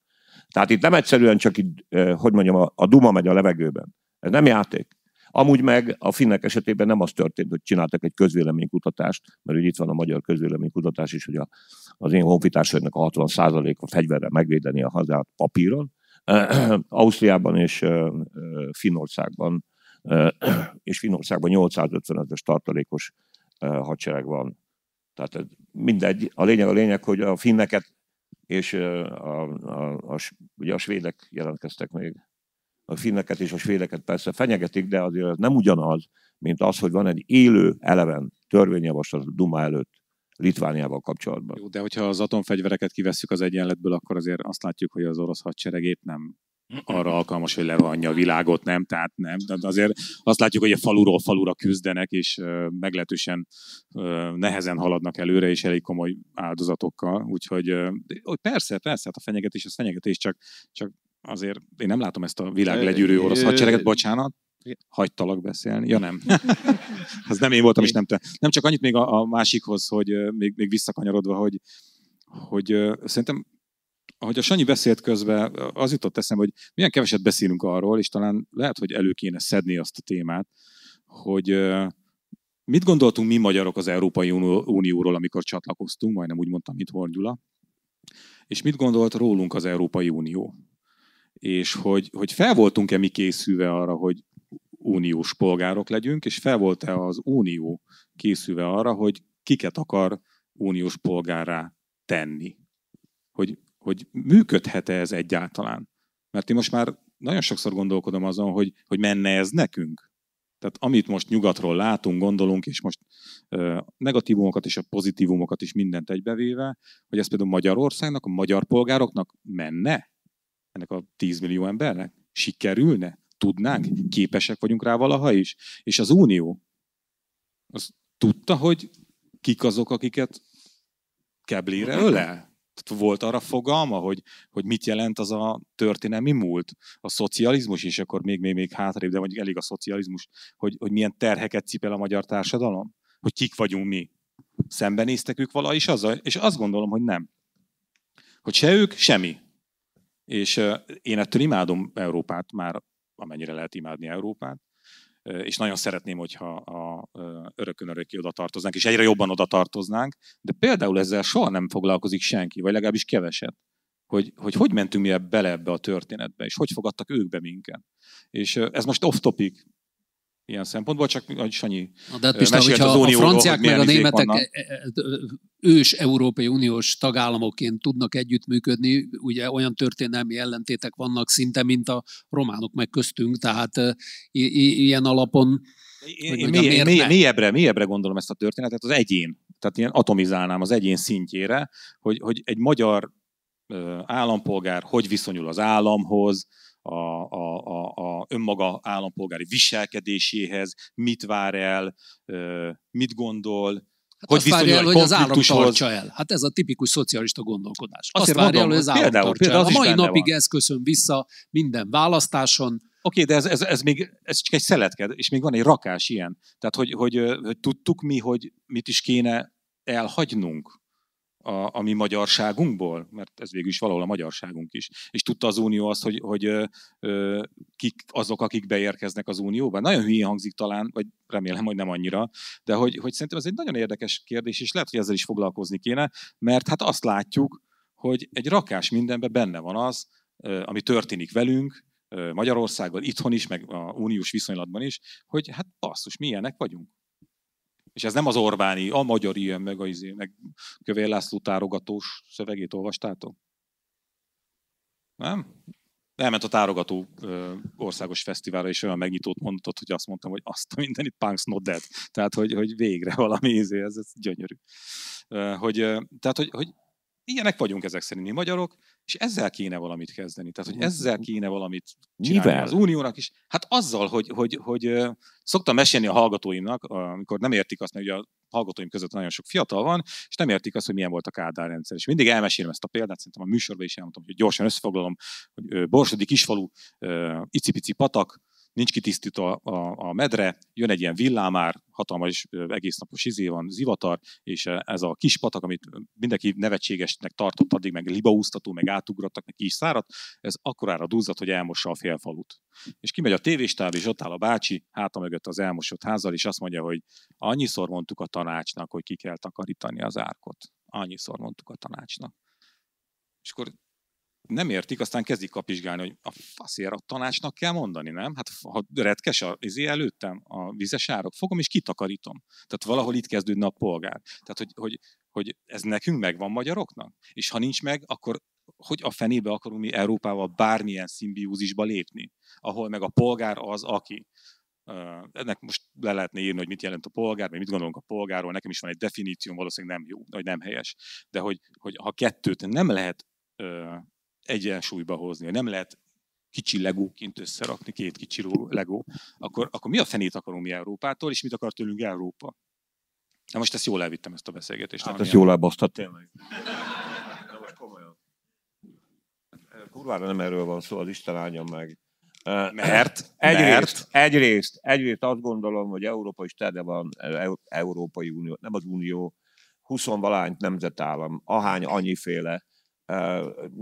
Speaker 4: Tehát itt nem egyszerűen csak, itt, hogy mondjam, a duma megy a levegőben. Ez nem játék. Amúgy meg a finnek esetében nem az történt, hogy csináltak egy közvéleménykutatást, mert ugye itt van a magyar közvéleménykutatás is, hogy a, az én honfitársaimnak a 60%-a fegyverre megvédeni a hazát papíron. Ausztriában és Finnországban és Finországban 850 ezer tartalékos hadsereg van. Tehát mindegy. A lényeg a lényeg, hogy a finneket és a, a, a, ugye a svédek jelentkeztek még. A finneket és a svédeket persze fenyegetik, de azért ez nem ugyanaz, mint az, hogy van egy élő eleven törvényjavaslat a Duma előtt Litvániával kapcsolatban. Jó, de hogyha az atomfegyvereket
Speaker 2: kivesszük az egyenletből, akkor azért azt látjuk, hogy az orosz hadsereg épp nem arra alkalmas, hogy levanja a világot, nem? Tehát nem. De azért azt látjuk, hogy a faluról falura küzdenek, és meglehetősen nehezen haladnak előre, és elég komoly áldozatokkal. Úgyhogy hogy persze, persze, hát a fenyegetés a fenyegetés, csak, csak azért én nem látom ezt a világ legyűrű orosz hadsereget, bocsánat, hagytalak beszélni. Ja nem. Ez nem én voltam, és nem te. Nem csak annyit még a, a másikhoz, hogy még, még visszakanyarodva, hogy, hogy szerintem ahogy a Sanyi beszélt közben, az jutott eszembe, hogy milyen keveset beszélünk arról, és talán lehet, hogy elő kéne szedni azt a témát, hogy mit gondoltunk mi magyarok az Európai Unióról, amikor csatlakoztunk, majdnem úgy mondtam, mint Horgyula, és mit gondolt rólunk az Európai Unió. És hogy, hogy fel voltunk-e mi készülve arra, hogy uniós polgárok legyünk, és fel volt-e az Unió készülve arra, hogy kiket akar uniós polgárra tenni. Hogy hogy működhet-e ez egyáltalán. Mert én most már nagyon sokszor gondolkodom azon, hogy, hogy menne ez nekünk. Tehát amit most nyugatról látunk, gondolunk, és most negatívumokat és a pozitívumokat is mindent egybevéve, hogy ez például Magyarországnak, a magyar polgároknak menne? Ennek a 10 millió embernek? Sikerülne? Tudnánk? Képesek vagyunk rá valaha is? És az Unió az tudta, hogy kik azok, akiket keblére ölel? volt arra fogalma, hogy, hogy mit jelent az a történelmi múlt, a szocializmus, és akkor még, még, még hátrébb, de mondjuk elég a szocializmus, hogy, hogy milyen terheket cipel a magyar társadalom, hogy kik vagyunk mi. Szembenéztek ők vala is azzal, és azt gondolom, hogy nem. Hogy se ők, semmi. És én ettől imádom Európát, már amennyire lehet imádni Európát, és nagyon szeretném, hogyha a örökön örökké oda tartoznánk, és egyre jobban oda tartoznánk, de például ezzel soha nem foglalkozik senki, vagy legalábbis keveset hogy, hogy hogy mentünk mi bele ebbe a történetbe, és hogy fogadtak ők be minket. És ez most off-topic, ilyen szempontból, csak hogy Sanyi Na, de hát Pistán, hogyha az Unióról, a franciák meg a németek vannak. E, e, e, ős Európai Uniós tagállamoként
Speaker 5: tudnak együttműködni, ugye olyan történelmi ellentétek vannak szinte, mint a románok meg köztünk, tehát ilyen alapon én, én mély,
Speaker 4: mélyebbre, mélyebbre
Speaker 2: gondolom ezt a történetet, az egyén, tehát ilyen atomizálnám az egyén szintjére, hogy, hogy egy magyar állampolgár hogy viszonyul az államhoz, a, a, a, a önmaga állampolgári viselkedéséhez, mit vár el, mit gondol, Hát hogy azt várja el, hogy az állam tartsa
Speaker 5: el. Hát ez a tipikus szocialista gondolkodás. Azt, azt várja el, hogy az állam például, tartsa például el. A mai napig
Speaker 2: van. ez köszön vissza minden választáson. Oké, de ez, ez, ez még ez csak egy szeletked, és még van egy rakás ilyen. Tehát, hogy, hogy, hogy, hogy tudtuk mi, hogy mit is kéne elhagynunk a, a mi magyarságunkból, mert ez végül is valahol a magyarságunk is. És tudta az Unió azt, hogy, hogy ö, ö, kik azok, akik beérkeznek az Unióba. Nagyon hülyén hangzik talán, vagy remélem, hogy nem annyira, de hogy, hogy szerintem ez egy nagyon érdekes kérdés, és lehet, hogy ezzel is foglalkozni kéne, mert hát azt látjuk, hogy egy rakás mindenben benne van az, ami történik velünk, Magyarországgal, itthon is, meg a uniós viszonylatban is, hogy hát basszus, mi vagyunk. És ez nem az Orbáni, a magyar ilyen, meg, a izé, meg Kövér László tárogatós szövegét olvastátok? Nem? Elment a tárogató ö, országos fesztiválra, és olyan megnyitót mondott, hogy azt mondtam, hogy azt a itt punk's not dead. Tehát, hogy, hogy végre valami, izé, ez, ez gyönyörű. Ö, hogy, tehát, hogy, hogy Ilyenek vagyunk ezek szerint mi magyarok, és ezzel kéne valamit kezdeni. Tehát, hogy mhm. ezzel kéne valamit csinálni Mivel? az uniónak is. Hát azzal, hogy, hogy, hogy szoktam mesélni a hallgatóimnak, amikor nem értik azt, mert ugye a hallgatóim között nagyon sok fiatal van, és nem értik azt, hogy milyen volt a Kádár rendszer. És mindig elmesélem ezt a példát, szerintem a műsorban is elmondtam, hogy gyorsan összefoglalom, hogy Borsodi kisfalú, icipici patak, nincs kitisztítva a, a medre, jön egy ilyen villámár, hatalmas egész napos izé van, zivatar, és ez a kis patak, amit mindenki nevetségesnek tartott addig, meg libaúztató, meg átugrattak, meg kis is ez akkorára duzzat, hogy elmossa a fél falut. És kimegy a tévéstáv, és ott áll a bácsi, háta mögött az elmosott házal, és azt mondja, hogy annyiszor mondtuk a tanácsnak, hogy ki kell takarítani az árkot. Annyiszor mondtuk a tanácsnak. És akkor nem értik, aztán kezdik kapizsgálni, hogy a faszért a tanácsnak kell mondani, nem? Hát ha retkes a izé előttem, a vizes árok, fogom és kitakarítom. Tehát valahol itt kezdődne a polgár. Tehát, hogy, hogy, hogy ez nekünk megvan magyaroknak? És ha nincs meg, akkor hogy a fenébe akarunk mi Európával bármilyen szimbiózisba lépni, ahol meg a polgár az, aki. Ennek most le lehetne írni, hogy mit jelent a polgár, vagy mit gondolunk a polgárról, nekem is van egy definícióm, valószínűleg nem jó, vagy nem helyes. De hogy, hogy ha kettőt nem lehet egyensúlyba hozni. Nem lehet kicsi legóként összerakni, két kicsi legó, akkor, akkor mi a fenét akarunk mi Európától, és mit akar tőlünk Európa?
Speaker 4: Na most ezt jól elvittem ezt a beszélgetést. Hát ezt jól elbasztat tényleg. Na most komolyan. Kurvára nem erről van szó, az Isten áldjon meg. Mert? Egyrészt, mert... egyrészt, egyrészt azt gondolom, hogy Európa is tele van, e, e, Európai Unió, nem az Unió, 20 valány nemzetállam, ahány annyiféle,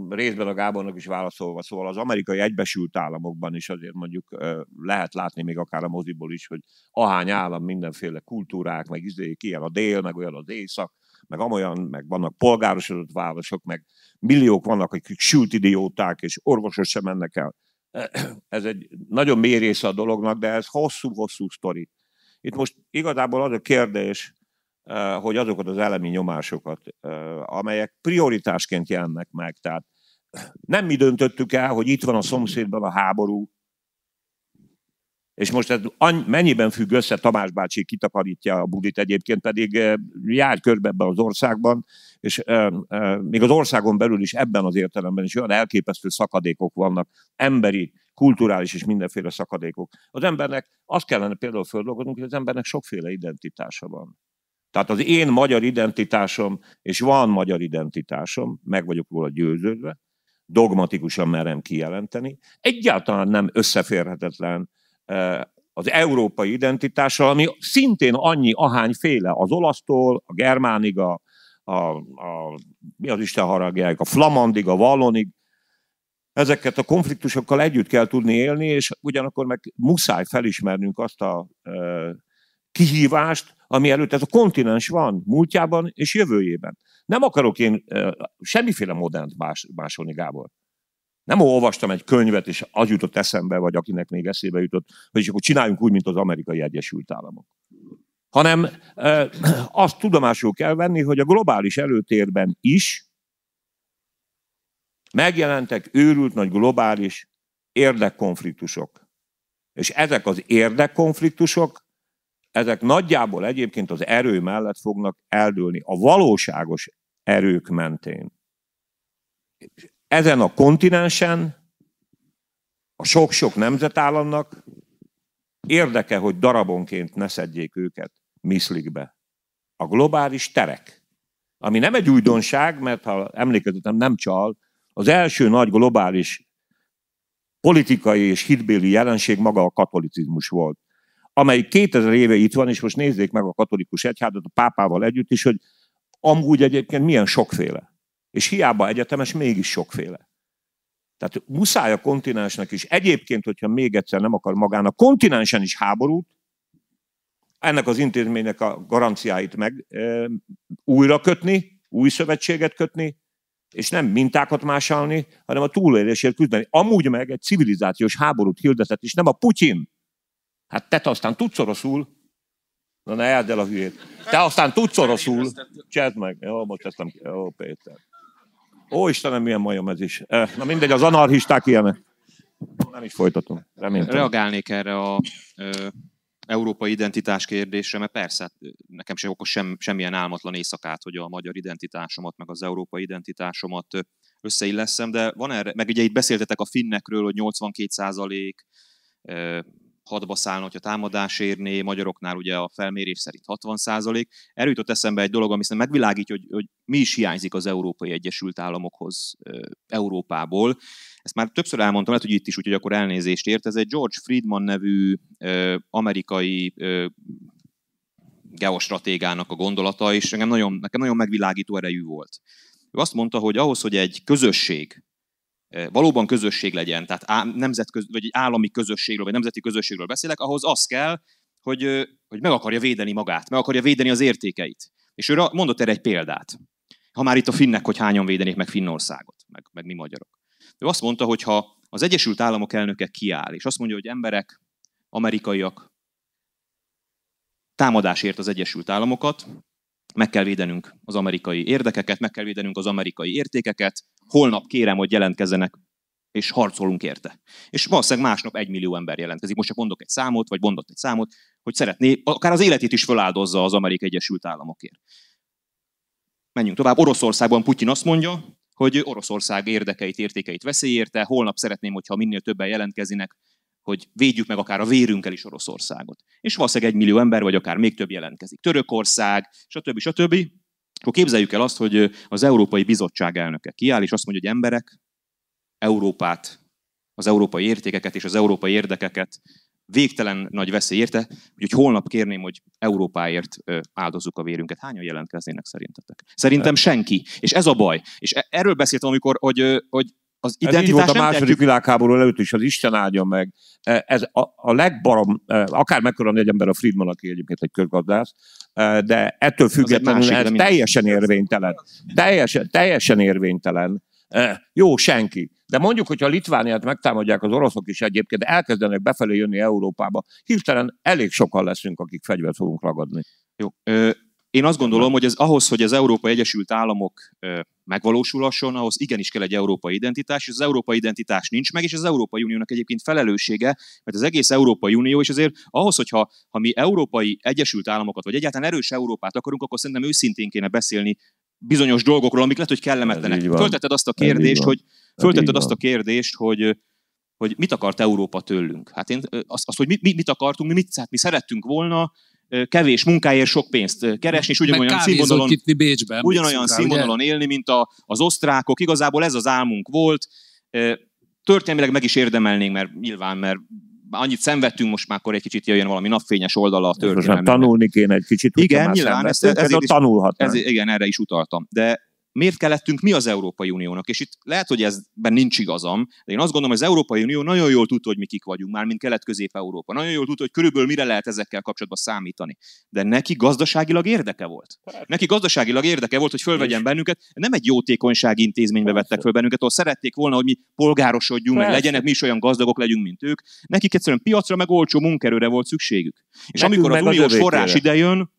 Speaker 4: részben a Gábornak is válaszolva, szóval az amerikai egybesült államokban is azért mondjuk lehet látni még akár a moziból is, hogy ahány állam mindenféle kultúrák, meg izék, ilyen a dél, meg olyan az éjszak, meg amolyan, meg vannak polgárosodott városok, meg milliók vannak, akik sült idióták, és orvosok sem mennek el. Ez egy nagyon mély része a dolognak, de ez hosszú-hosszú sztori. Itt most igazából az a kérdés, hogy azokat az elemi nyomásokat, amelyek prioritásként jelennek meg, tehát nem mi döntöttük el, hogy itt van a szomszédban a háború, és most ez mennyiben függ össze, Tamás bácsi kitakarítja a budit egyébként, pedig jár körbe ebben az országban, és még az országon belül is ebben az értelemben is olyan elképesztő szakadékok vannak, emberi, kulturális és mindenféle szakadékok. Az embernek azt kellene például földolgoznunk, hogy az embernek sokféle identitása van. Tehát az én magyar identitásom, és van magyar identitásom, meg vagyok róla győződve, dogmatikusan merem kijelenteni, egyáltalán nem összeférhetetlen eh, az európai identitással, ami szintén annyi ahány féle az olasztól, a germánig, a, a, a mi az Isten haragják, a flamandig, a vallonig, ezeket a konfliktusokkal együtt kell tudni élni, és ugyanakkor meg muszáj felismernünk azt a eh, kihívást, ami előtt ez a kontinens van, múltjában és jövőjében. Nem akarok én semmiféle modernt más, másolni, Gábor. Nem olvastam egy könyvet, és az jutott eszembe, vagy akinek még eszébe jutott, hogy akkor csináljunk úgy, mint az amerikai Egyesült Államok. Hanem azt tudomásul kell venni, hogy a globális előtérben is megjelentek őrült nagy globális érdekkonfliktusok. És ezek az érdekkonfliktusok ezek nagyjából egyébként az erő mellett fognak eldőlni a valóságos erők mentén. Ezen a kontinensen a sok-sok nemzetállamnak érdeke, hogy darabonként ne szedjék őket miszlikbe. A globális terek, ami nem egy újdonság, mert ha emlékezetem nem csal, az első nagy globális politikai és hitbéli jelenség maga a katolicizmus volt amely 2000 éve itt van, és most nézzék meg a katolikus egyházat a pápával együtt is, hogy amúgy egyébként milyen sokféle. És hiába egyetemes, mégis sokféle. Tehát muszáj a kontinensnek is. Egyébként, hogyha még egyszer nem akar magának kontinensen is háborút, ennek az intézménynek a garanciáit meg e, újra kötni, új szövetséget kötni, és nem mintákat másolni, hanem a túlélésért küzdeni. Amúgy meg egy civilizációs háborút hirdetett, és nem a Putyin Hát te aztán tudsz oroszul, na ne el a hülyét. Te aztán tudsz oroszul, csedd meg. Jó, most ezt nem Jó, Péter. Ó, Istenem, milyen majom ez is. Eh, na mindegy, az anarchisták ilyenek. Nem is folytatom. Reméltem.
Speaker 1: Reagálnék erre a ö, európai identitás kérdésre, mert persze, hát, nekem sem okos sem, semmilyen álmatlan éjszakát, hogy a magyar identitásomat, meg az európai identitásomat összeilleszem, de van erre, meg ugye itt beszéltetek a finnekről, hogy 82 százalék, hadba szállna, hogyha támadás érné, magyaroknál ugye a felmérés szerint 60 százalék. Erőjtött eszembe egy dolog, ami szerintem megvilágítja, hogy, hogy mi is hiányzik az Európai Egyesült Államokhoz Európából. Ezt már többször elmondtam, lehet, hogy itt is, úgyhogy akkor elnézést ért. Ez egy George Friedman nevű amerikai geostratégának a gondolata, és nekem nagyon, nekem nagyon megvilágító erejű volt. Ő azt mondta, hogy ahhoz, hogy egy közösség Eh, valóban közösség legyen, tehát nemzetköz, vagy egy állami közösségről, vagy nemzeti közösségről beszélek, ahhoz az kell, hogy, hogy meg akarja védeni magát, meg akarja védeni az értékeit. És ő mondott erre egy példát. Ha már itt a finnek, hogy hányan védenék meg Finnországot, meg, meg mi magyarok. Ő azt mondta, hogy ha az Egyesült Államok elnöke kiáll, és azt mondja, hogy emberek, amerikaiak, támadásért az Egyesült Államokat, meg kell védenünk az amerikai érdekeket, meg kell védenünk az amerikai értékeket, holnap kérem, hogy jelentkezzenek, és harcolunk érte. És valószínűleg másnap egy millió ember jelentkezik. Most csak mondok egy számot, vagy mondott egy számot, hogy szeretné, akár az életét is feláldozza az Amerikai Egyesült Államokért. Menjünk tovább. Oroszországban Putyin azt mondja, hogy Oroszország érdekeit, értékeit érte. holnap szeretném, hogyha minél többen jelentkezinek, hogy védjük meg akár a vérünkkel is Oroszországot. És valószínűleg egy millió ember, vagy akár még több jelentkezik. Törökország, stb. stb. stb. Akkor képzeljük el azt, hogy az Európai Bizottság elnöke kiáll, és azt mondja, hogy emberek, Európát, az európai értékeket és az európai érdekeket végtelen nagy veszély érte, úgyhogy holnap kérném, hogy Európáért áldozzuk a vérünket. Hányan jelentkeznének szerintetek? Szerintem hát- senki. És ez a baj. És e-, erről beszéltem, amikor, hogy, hogy az identitás Ez így volt a második tettük. világháború előtt is, az Isten áldja meg. E,
Speaker 4: ez a, a legbarom, e, akár mekkora egy ember a Friedman, aki egyébként egy közgazdász, e, de ettől függetlenül ez teljesen érvénytelen. Teljesen, teljesen érvénytelen. Jó, senki. De mondjuk, hogyha Litvániát megtámadják az oroszok is egyébként, elkezdenek befelé jönni Európába, hirtelen elég sokan leszünk, akik fegyvert fogunk ragadni.
Speaker 1: Jó. Én azt gondolom, hogy ez ahhoz, hogy az Európai Egyesült Államok megvalósulhasson, ahhoz igenis kell egy európai identitás, és az európai identitás nincs meg, és az Európai Uniónak egyébként felelőssége, mert az egész Európai Unió, és azért ahhoz, hogyha ha mi Európai Egyesült Államokat, vagy egyáltalán erős Európát akarunk, akkor szerintem őszintén kéne beszélni bizonyos dolgokról, amik lehet, hogy kellemetlenek. Föltetted azt a kérdést, hogy, föltetted azt a kérdést, hogy, hogy mit akart Európa tőlünk. Hát én azt, azt hogy mit, mit akartunk, mi mit, hát mi szerettünk volna, kevés munkáért sok pénzt keresni, és ugyanolyan színvonalon, Bécsben, ugyanolyan rá, színvonalon ugye? élni, mint a, az osztrákok. Igazából ez az álmunk volt. Történelmileg meg is érdemelnénk, mert nyilván, mert annyit szenvedtünk, most már akkor egy kicsit jöjjön valami napfényes oldala a történelmnek.
Speaker 4: Tanulni kéne egy kicsit. Igen, nyilván, ez, ezért, tanulhat. Ez,
Speaker 1: igen, erre is utaltam. De miért kellettünk mi az Európai Uniónak? És itt lehet, hogy ezben nincs igazam, de én azt gondolom, hogy az Európai Unió nagyon jól tudta, hogy mi kik vagyunk, már mint Kelet-Közép-Európa. Nagyon jól tudta, hogy körülbelül mire lehet ezekkel kapcsolatban számítani. De neki gazdaságilag érdeke volt. Neki gazdaságilag érdeke volt, hogy fölvegyen bennünket. Nem egy jótékonysági intézménybe vettek föl bennünket, ahol szerették volna, hogy mi polgárosodjunk, meg legyenek mi is olyan gazdagok legyünk, mint ők. Nekik egyszerűen piacra, meg olcsó munkerőre volt szükségük. És Nekünk amikor az uniós forrás idejön,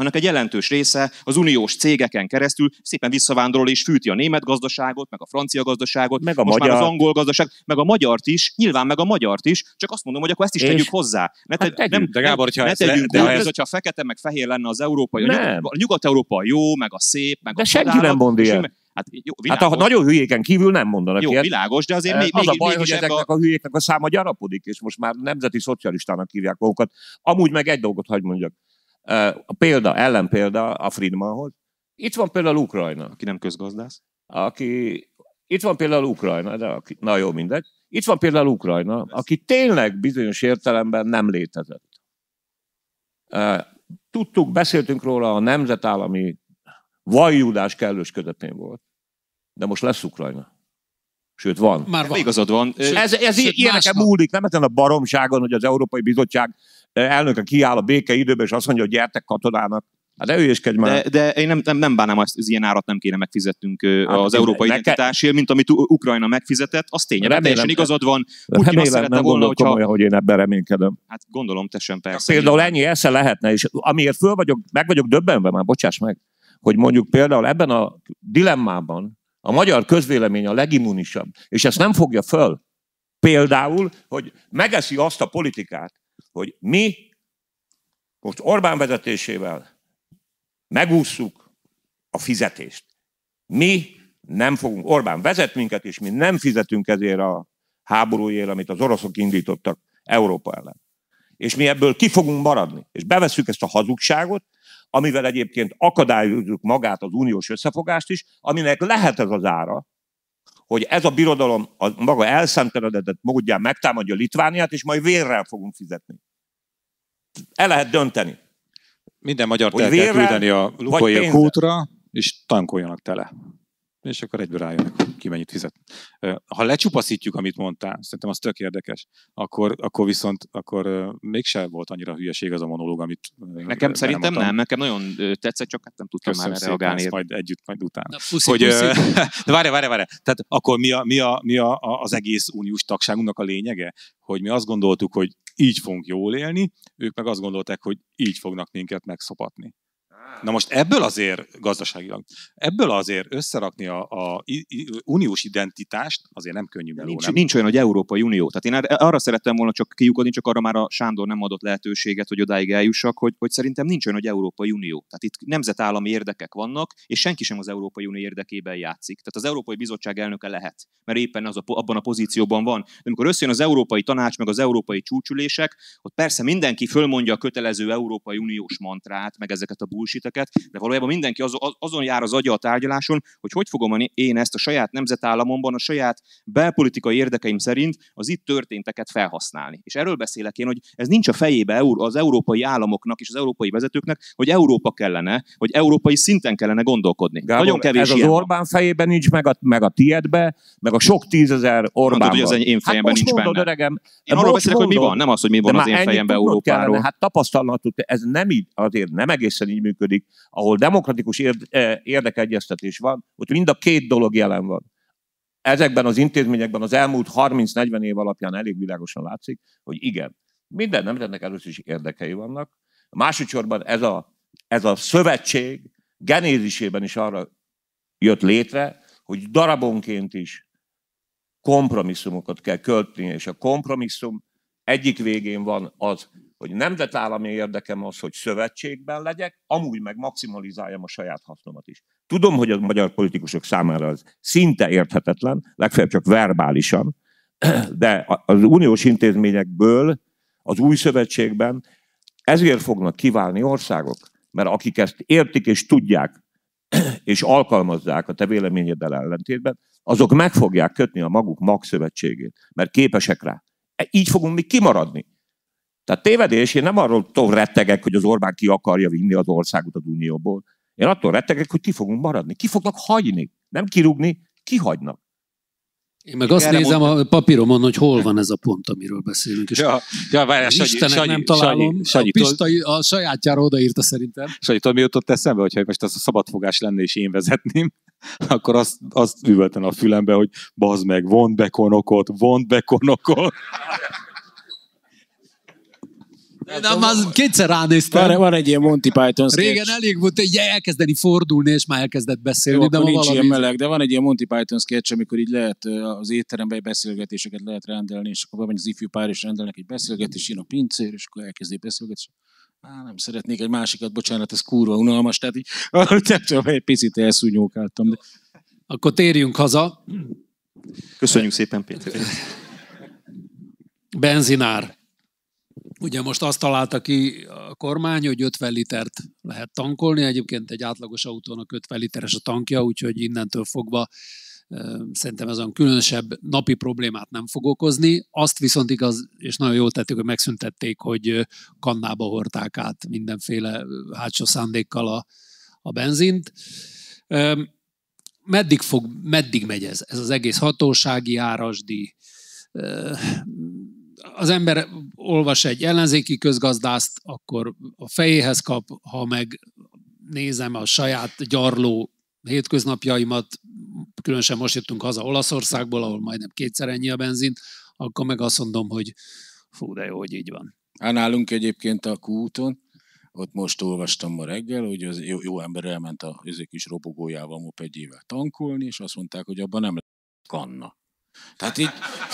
Speaker 1: annak egy jelentős része az uniós cégeken keresztül szépen visszavándorol és fűti a német gazdaságot, meg a francia gazdaságot, meg a most magyar. már az angol gazdaság, meg a magyart is, nyilván meg a magyart is, csak azt mondom, hogy akkor ezt is és? tegyük hozzá. Ne te, hát tegyünk, nem, de Gábor, ne, ez tegyünk le, de ez... hogyha fekete meg fehér lenne az európai, nem. a nyugat-európa jó, meg a szép, meg de a senki nem mond ilyen. Hát, jó, hát ha nagyon hülyéken kívül nem mondanak jó, ilyet. világos, de azért eh, még, az még, a baj, hogy ezeknek
Speaker 4: a... a hülyéknek a száma gyarapodik, és most már nemzeti szocialistának hívják magukat. Amúgy meg egy dolgot hagy mondjak. A példa, ellenpélda a Friedmanhoz. Itt van például Ukrajna. Aki nem közgazdász. Aki, itt van például Ukrajna, de aki, na jó, mindegy. Itt van például Ukrajna, aki tényleg bizonyos értelemben nem létezett. Tudtuk, beszéltünk róla, a nemzetállami vajjudás kellős közepén volt. De most lesz Ukrajna. Sőt, van. Már van. Igazad van. ez ez ilyenekkel múlik, nem ezen a baromságon, hogy az Európai Bizottság elnöke kiáll a béke időben, és azt mondja, hogy gyertek katonának.
Speaker 1: Hát de hülyéskedj De, de én nem, nem, nem bánám, azt, az ilyen árat nem kéne megfizetünk hát, az európai identitásért, mint amit Ukrajna megfizetett, az tény. Hát remélem, teljesen igazad van. Putyin remélem, azt szerette volna, hogyha... Komolyan,
Speaker 4: hogy én ebben reménykedem.
Speaker 1: Hát gondolom, te sem persze. Hát, például ennyi esze lehetne, és amiért föl vagyok, meg vagyok
Speaker 4: döbbenve már, bocsáss meg, hogy mondjuk például ebben a dilemmában a magyar közvélemény a legimmunisabb, és ezt nem fogja föl. Például, hogy megeszi azt a politikát, hogy mi most Orbán vezetésével megúszuk a fizetést. Mi nem fogunk, Orbán vezet minket, és mi nem fizetünk ezért a háborúért, amit az oroszok indítottak Európa ellen. És mi ebből ki fogunk maradni. És beveszük ezt a hazugságot, amivel egyébként akadályozzuk magát az uniós összefogást is, aminek lehet ez az ára, hogy ez a birodalom a maga elszenteledett módján megtámadja Litvániát, és majd vérrel fogunk fizetni el lehet dönteni. Minden magyar el kell küldeni a lukói
Speaker 2: kútra, és tankoljanak tele. És akkor egyből rájönnek, ki mennyit fizet. Ha lecsupaszítjuk, amit mondtál, szerintem az tök érdekes, akkor, akkor viszont akkor mégse volt annyira hülyeség az a monológ, amit Nekem szerintem mondtam. nem,
Speaker 1: nekem nagyon tetszett, csak hát nem tudtam Köszönöm már reagálni. Szépen, majd együtt, majd utána. Na, puszi, hogy, puszi. de várj, várj, várj.
Speaker 2: Tehát akkor mi, a, mi, a, mi a, az egész uniós tagságunknak a lényege? Hogy mi azt gondoltuk, hogy így fogunk jól élni, ők meg azt gondolták, hogy így fognak minket megszopatni. Na most ebből azért gazdaságilag, ebből azért összerakni a, a uniós identitást azért nem könnyű meló, nincs, nem? nincs olyan,
Speaker 1: hogy Európai Unió. Tehát én arra szerettem volna csak kiugodni, csak arra már a Sándor nem adott lehetőséget, hogy odáig eljussak, hogy, hogy szerintem nincs olyan, hogy Európai Unió. Tehát itt nemzetállami érdekek vannak, és senki sem az Európai Unió érdekében játszik. Tehát az Európai Bizottság elnöke lehet, mert éppen az a, abban a pozícióban van. De amikor összejön az Európai Tanács, meg az Európai Csúcsülések, ott persze mindenki fölmondja a kötelező Európai Uniós mantrát, meg ezeket a bullshit frissiteket, de valójában mindenki az, azon jár az agya a tárgyaláson, hogy hogy fogom én ezt a saját nemzetállamomban, a saját belpolitikai érdekeim szerint az itt történteket felhasználni. És erről beszélek én, hogy ez nincs a fejébe az európai államoknak és az európai vezetőknek, hogy Európa kellene, hogy európai szinten kellene gondolkodni. Gábor, Nagyon kevés ez az Orbán
Speaker 4: van. fejében nincs, meg a, meg a tiédbe, meg a sok tízezer hát, Orbán. Mondod, hogy az én hát fejemben hát nincs mondod, benne. Öregem, én arról beszélek, mondod, hogy mi van, nem az, hogy mi van De az én fejemben Európáról. Kellene, hát tapasztalhatod, ez nem így, azért nem egészen így működik működik, ahol demokratikus e, érdekegyeztetés van, ott mind a két dolog jelen van. Ezekben az intézményekben az elmúlt 30-40 év alapján elég világosan látszik, hogy igen, minden nemzetnek először is érdekei vannak. Másodszorban ez a, ez a szövetség genézisében is arra jött létre, hogy darabonként is kompromisszumokat kell költni, és a kompromisszum egyik végén van az hogy nemzetállami érdekem az, hogy szövetségben legyek, amúgy meg maximalizáljam a saját hasznomat is. Tudom, hogy a magyar politikusok számára az szinte érthetetlen, legfeljebb csak verbálisan, de az uniós intézményekből az új szövetségben ezért fognak kiválni országok, mert akik ezt értik és tudják, és alkalmazzák a te véleményeddel ellentétben, azok meg fogják kötni a maguk magszövetségét, mert képesek rá. E- így fogunk mi kimaradni. Tehát tévedés, én nem arról rettegek, hogy az Orbán ki akarja vinni az országot az Unióból. Én attól rettegek, hogy ki fogunk maradni. Ki fognak hagyni. Nem kirúgni, kihagynak.
Speaker 5: Én meg Én azt nézem
Speaker 4: mondtam. a papíromon, hogy hol van ez a pont, amiről beszélünk. És ja,
Speaker 5: ja, várjál, Sanyi, Istenek Sanyi, nem találom. Sanyi, Sanyi, a Pista a sajátjára odaírta szerintem.
Speaker 2: Sanyi, tudod, mi jutott eszembe, hogyha most ez a szabadfogás lenne, és én vezetném, akkor azt, azt üvölten a fülembe, hogy bazd meg, vond be konokot, vond be konokot.
Speaker 3: Na már az kétszer ránéztem. Van, van egy ilyen Monty Python sketch. Régen
Speaker 5: elég volt egy elkezdeni fordulni, és már elkezdett beszélni. Jó, de nincs valami... ilyen
Speaker 3: meleg, de van egy ilyen Monty Python sketch, amikor így lehet az étteremben beszélgetéseket lehet rendelni, és akkor van az ifjú pár, és rendelnek egy beszélgetést, jön a pincér, és akkor elkezdi beszélgetni. Á, nem szeretnék egy másikat, bocsánat, ez kurva unalmas, tehát így, nem tudom, egy picit elszúnyókáltam. De... Akkor térjünk haza.
Speaker 1: Köszönjük szépen, Péter.
Speaker 3: Benzinár.
Speaker 5: Ugye most azt találta ki a kormány, hogy 50 litert lehet tankolni, egyébként egy átlagos autónak 50 literes a tankja, úgyhogy innentől fogva szerintem ez a különösebb napi problémát nem fog okozni. Azt viszont igaz, és nagyon jól tették, hogy megszüntették, hogy kannába hordták át mindenféle hátsó szándékkal a, a benzint. Meddig, fog, meddig megy ez? Ez az egész hatósági árasdi az ember olvas egy ellenzéki közgazdást, akkor a fejéhez kap, ha meg nézem a saját gyarló hétköznapjaimat, különösen most jöttünk haza Olaszországból, ahol majdnem kétszer ennyi a benzint, akkor meg azt mondom, hogy fú, de jó,
Speaker 3: hogy így van. Hát nálunk egyébként a kúton, ott most olvastam ma reggel, hogy az jó, jó ember elment a kis robogójával, mopedjével tankolni, és azt mondták, hogy abban nem kanna. Tehát így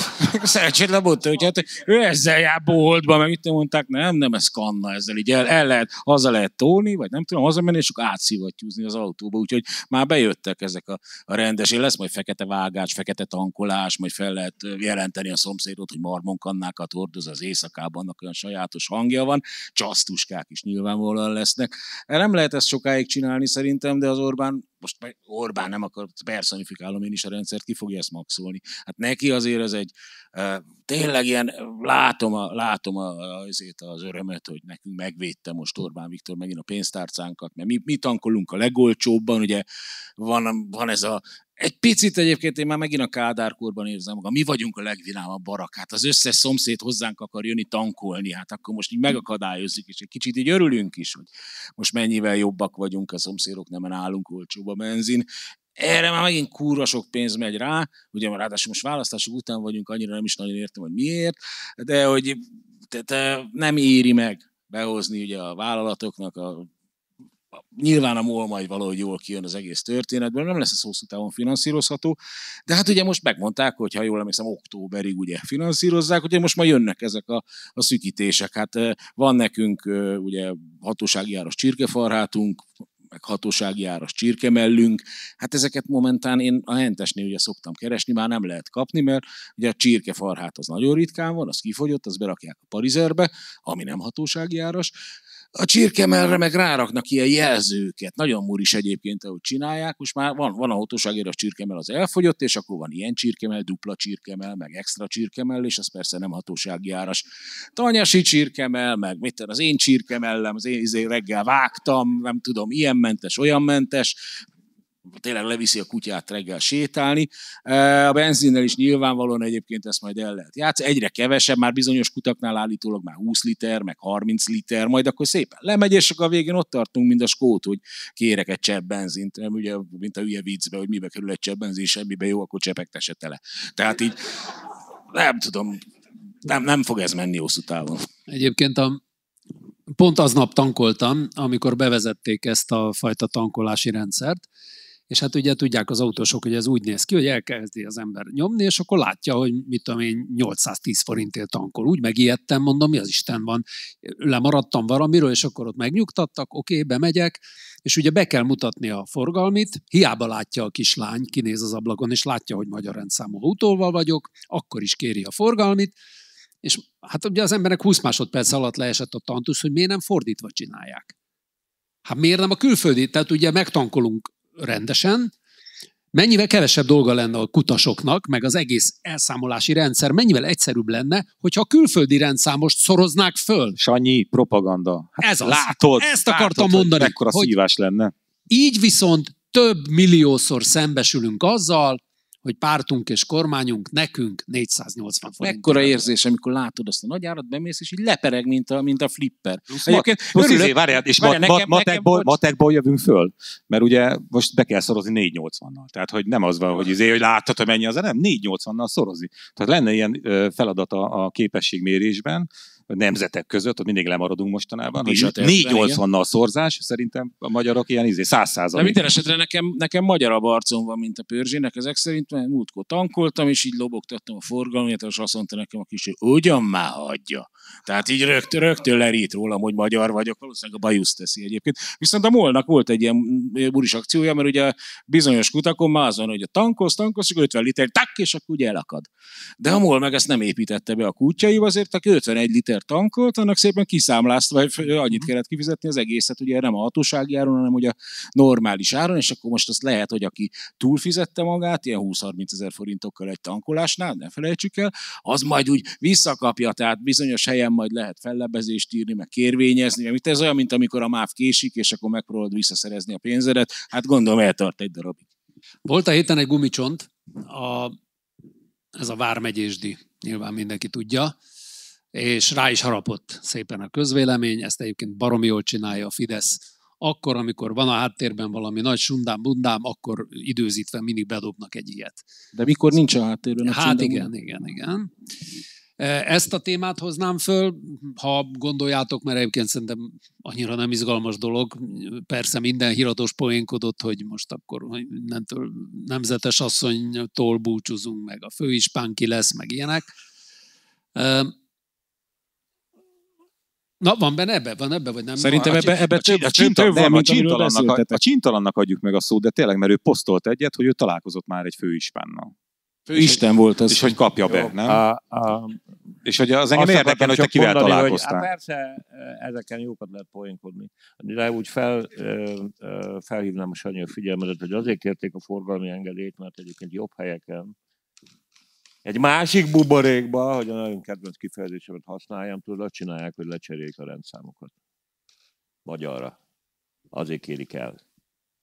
Speaker 3: szerencsétlen mondta, hogy hát ő ezzel jár boltba, meg itt mondták, nem, nem, ez kanna, ezzel így el, el lehet, haza lehet tolni, vagy nem tudom, menni, és akkor átszivattyúzni az autóba, úgyhogy már bejöttek ezek a, a rendes, és lesz majd fekete vágás, fekete tankolás, majd fel lehet jelenteni a szomszédot, hogy marmonkannákat hordoz az éjszakában, annak olyan sajátos hangja van, csasztuskák is nyilvánvalóan lesznek. Nem lehet ezt sokáig csinálni szerintem, de az Orbán most Orbán nem akar, personifikálom én is a rendszert, ki fogja ezt maxolni. Hát neki azért ez egy, tényleg ilyen, látom, a, látom a, azért az örömet, hogy nekünk megvédte most Orbán Viktor megint a pénztárcánkat, mert mi, mi tankolunk a legolcsóbban, ugye van, van ez a egy picit egyébként én már megint a Kádárkorban érzem magam. Mi vagyunk a legvilámabb barak. Hát az összes szomszéd hozzánk akar jönni tankolni. Hát akkor most így megakadályozzuk, és egy kicsit így örülünk is, hogy most mennyivel jobbak vagyunk a szomszédok, nem állunk olcsóbb a benzin. Erre már megint kurva sok pénz megy rá, ugye már ráadásul most választások után vagyunk, annyira nem is nagyon értem, hogy miért, de hogy tehát nem éri meg behozni ugye a vállalatoknak a nyilván a MOL majd valahogy jól kijön az egész történetből, nem lesz ez hosszú távon finanszírozható, de hát ugye most megmondták, hogy ha jól emlékszem, októberig ugye finanszírozzák, ugye most már jönnek ezek a, a szükítések. Hát van nekünk ugye hatósági áras csirkefarhátunk, meg hatósági áras csirkemellünk. Hát ezeket momentán én a hentesnél ugye szoktam keresni, már nem lehet kapni, mert ugye a csirkefarhát az nagyon ritkán van, az kifogyott, az berakják a parizerbe, ami nem hatósági áras a csirkemelre meg ráraknak ilyen jelzőket. Nagyon muris egyébként, ahogy csinálják. Most már van, van a hatóságért a csirkemel az elfogyott, és akkor van ilyen csirkemel, dupla csirkemel, meg extra csirkemel, és az persze nem hatósági áras. Tanyasi csirkemel, meg mit tudom, az én csirkemellem, az én izé reggel vágtam, nem tudom, ilyen mentes, olyan mentes tényleg leviszi a kutyát reggel sétálni. E, a benzinnel is nyilvánvalóan egyébként ezt majd el lehet játszani. Egyre kevesebb, már bizonyos kutaknál állítólag már 20 liter, meg 30 liter, majd akkor szépen lemegy, és akkor a végén ott tartunk, mint a skót, hogy kérek egy csepp benzint, nem ugye, mint a ülye viccbe, hogy mibe kerül egy csepp benzin, semmibe jó, akkor csepegtesse tele. Tehát így nem tudom, nem, nem fog ez menni hosszú távon.
Speaker 5: Egyébként a, pont aznap tankoltam, amikor bevezették ezt a fajta tankolási rendszert, és hát ugye tudják az autósok, hogy ez úgy néz ki, hogy elkezdi az ember nyomni, és akkor látja, hogy mit tudom én, 810 forintért tankol. Úgy megijedtem, mondom, mi az Isten van, lemaradtam valamiről, és akkor ott megnyugtattak, oké, okay, bemegyek, és ugye be kell mutatni a forgalmit, hiába látja a kislány, kinéz az ablakon, és látja, hogy magyar rendszámú autóval vagyok, akkor is kéri a forgalmit, és hát ugye az emberek 20 másodperc alatt leesett a tantusz, hogy miért nem fordítva csinálják. Hát miért nem a külföldi? Tehát ugye megtankolunk rendesen, mennyivel kevesebb dolga lenne a kutasoknak, meg az egész elszámolási rendszer, mennyivel egyszerűbb lenne, hogyha a külföldi rendszámost szoroznák föl. Sanyi, propaganda. Hát Ez az. Látod, Ezt látod, akartam látod, mondani. Hogy mekkora szívás lenne. Így viszont több milliószor szembesülünk azzal, hogy pártunk és kormányunk nekünk 480 forint. Mekkora
Speaker 3: érzés, amikor látod azt a nagy árat, bemész, és így lepereg, mint a, mint a flipper. Plusz, Egyébként, plusz örülök, izé, várjál, és várjál, ma, nekem, matekból,
Speaker 2: nekem matekból jövünk föl, mert ugye most be kell szorozni 480-nal. Tehát, hogy nem az van, hogy, izé, hogy láttad, hogy mennyi az, nem 480-nal szorozni. Tehát lenne ilyen feladat a, a képességmérésben, nemzetek között, ott mindig lemaradunk mostanában. 480 a szorzás, szerintem a magyarok ilyen izé, 100 százalék. Minden
Speaker 3: esetre nekem, nekem magyarabb arcom van, mint a Pörzsének, ezek szerint, mert múltkor tankoltam, és így lobogtattam a forgalmat, és azt mondta nekem a kis, hogy ugyan már hagyja. Tehát így rögtön, rögtön lerít rólam, hogy magyar vagyok, valószínűleg a bajusz teszi egyébként. Viszont a molnak volt egy ilyen eh, buris akciója, mert ugye bizonyos kutakon már azon, hogy a tankos tankos, akkor 50 liter, tak, és akkor ugye elakad. De a mol meg ezt nem építette be a kutyai azért a 51 liter liter tankot, annak szépen kiszámlázta, vagy annyit mhm. kellett kifizetni az egészet, ugye nem a hatósági áron, hanem ugye a normális áron, és akkor most azt lehet, hogy aki túlfizette magát, ilyen 20-30 ezer forintokkal egy tankolásnál, ne felejtsük el, az majd úgy visszakapja, tehát bizonyos helyen majd lehet fellebezést írni, meg kérvényezni, amit ez olyan, mint amikor a MÁV késik, és akkor megpróbálod visszaszerezni a pénzedet, hát gondolom eltart egy darabig. Volt a héten egy gumicsont, a,
Speaker 5: ez a Vármegyésdi, nyilván mindenki tudja, és rá is harapott szépen a közvélemény, ezt egyébként baromi jól csinálja a Fidesz. Akkor, amikor van a háttérben valami nagy sundám, bundám, akkor időzítve mindig bedobnak egy ilyet.
Speaker 3: De mikor nincs a háttérben? A hát igen, bundám? igen, igen.
Speaker 5: E, ezt a témát hoznám föl, ha gondoljátok, mert egyébként szerintem annyira nem izgalmas dolog. Persze minden híratos poénkodott, hogy most akkor nemtől nemzetes asszonytól búcsúzunk, meg a főispán ki lesz, meg ilyenek. E, Na, van benne ebbe? Van ebbe, vagy nem? Szerintem ebbe, ebbe a, több, a, csinta, több nem, a, csintalannak, a
Speaker 2: csintalannak adjuk meg a szót, de tényleg, mert ő posztolt egyet, hogy ő találkozott már egy főispánnal. Isten volt az. És hogy kapja Jó, be, nem? A, a, és hogy az engem érdekel, hogy te kivel mondani, találkoztál.
Speaker 4: Hogy, á, persze, eh, ezeken jókat lehet poénkodni. De úgy fel, eh, eh, felhívnám a Sanyi a figyelmedet, hogy azért kérték a forgalmi engedélyt, mert egyébként jobb helyeken egy másik buborékba, hogy a nagyon kedvenc kifejezésemet használjam, tudod, azt csinálják, hogy lecserélik a rendszámokat. Magyarra. Azért kérik el.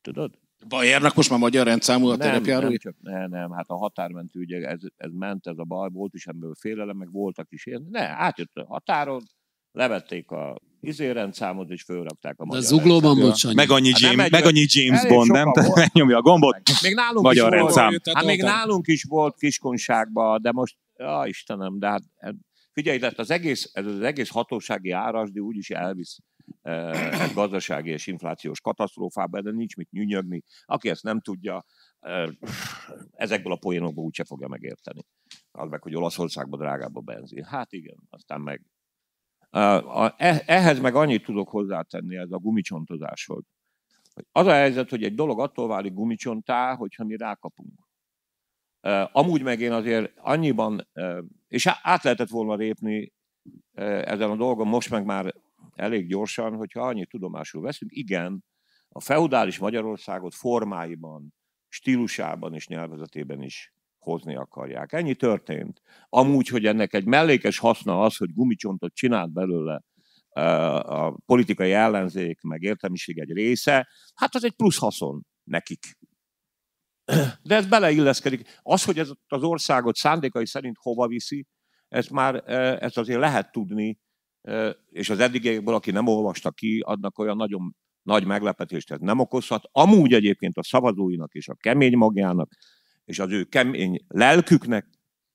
Speaker 4: Tudod?
Speaker 3: Bajernak most már magyar rendszámú a terepjáró? Nem,
Speaker 4: nem, nem, hát a határmentő ügye, ez, ez ment, ez a baj, volt is ebből félelem, meg voltak is ilyen. Ne, átjött a határon, levették a izérendszámot is fölrakták a magyar. De zuglóban volt Sanyi. Meg annyi James, hát meg annyi James Bond, nem?
Speaker 2: Megnyomja a gombot.
Speaker 4: Még nálunk magyar is rendszám. Volt, hát még nálunk is volt kiskonságban, de most, ja Istenem, de hát, hát figyelj, de hát az egész, ez az egész hatósági árasdi úgyis elvisz eh, gazdasági és inflációs katasztrófába, de nincs mit nyűnyögni. Aki ezt nem tudja, eh, ezekből a poénokból úgyse fogja megérteni. Az meg, hogy Olaszországban drágább a benzin. Hát igen, aztán meg E, ehhez meg annyit tudok hozzátenni ez a gumicsontozáshoz. Az a helyzet, hogy egy dolog attól válik gumicsontá, hogyha mi rákapunk. Amúgy meg én azért annyiban, és át lehetett volna lépni ezen a dolgon, most meg már elég gyorsan, hogyha annyi tudomásul veszünk, igen, a feudális Magyarországot formáiban, stílusában és nyelvezetében is hozni akarják. Ennyi történt. Amúgy, hogy ennek egy mellékes haszna az, hogy gumicsontot csinált belőle e, a politikai ellenzék, meg értelmiség egy része, hát az egy plusz haszon nekik. De ez beleilleszkedik. Az, hogy ez az országot szándékai szerint hova viszi, ez már e, ezt azért lehet tudni, e, és az eddigiekből, aki nem olvasta ki, adnak olyan nagyon nagy meglepetést ez nem okozhat. Amúgy egyébként a szavazóinak és a kemény magjának és az ő kemény lelküknek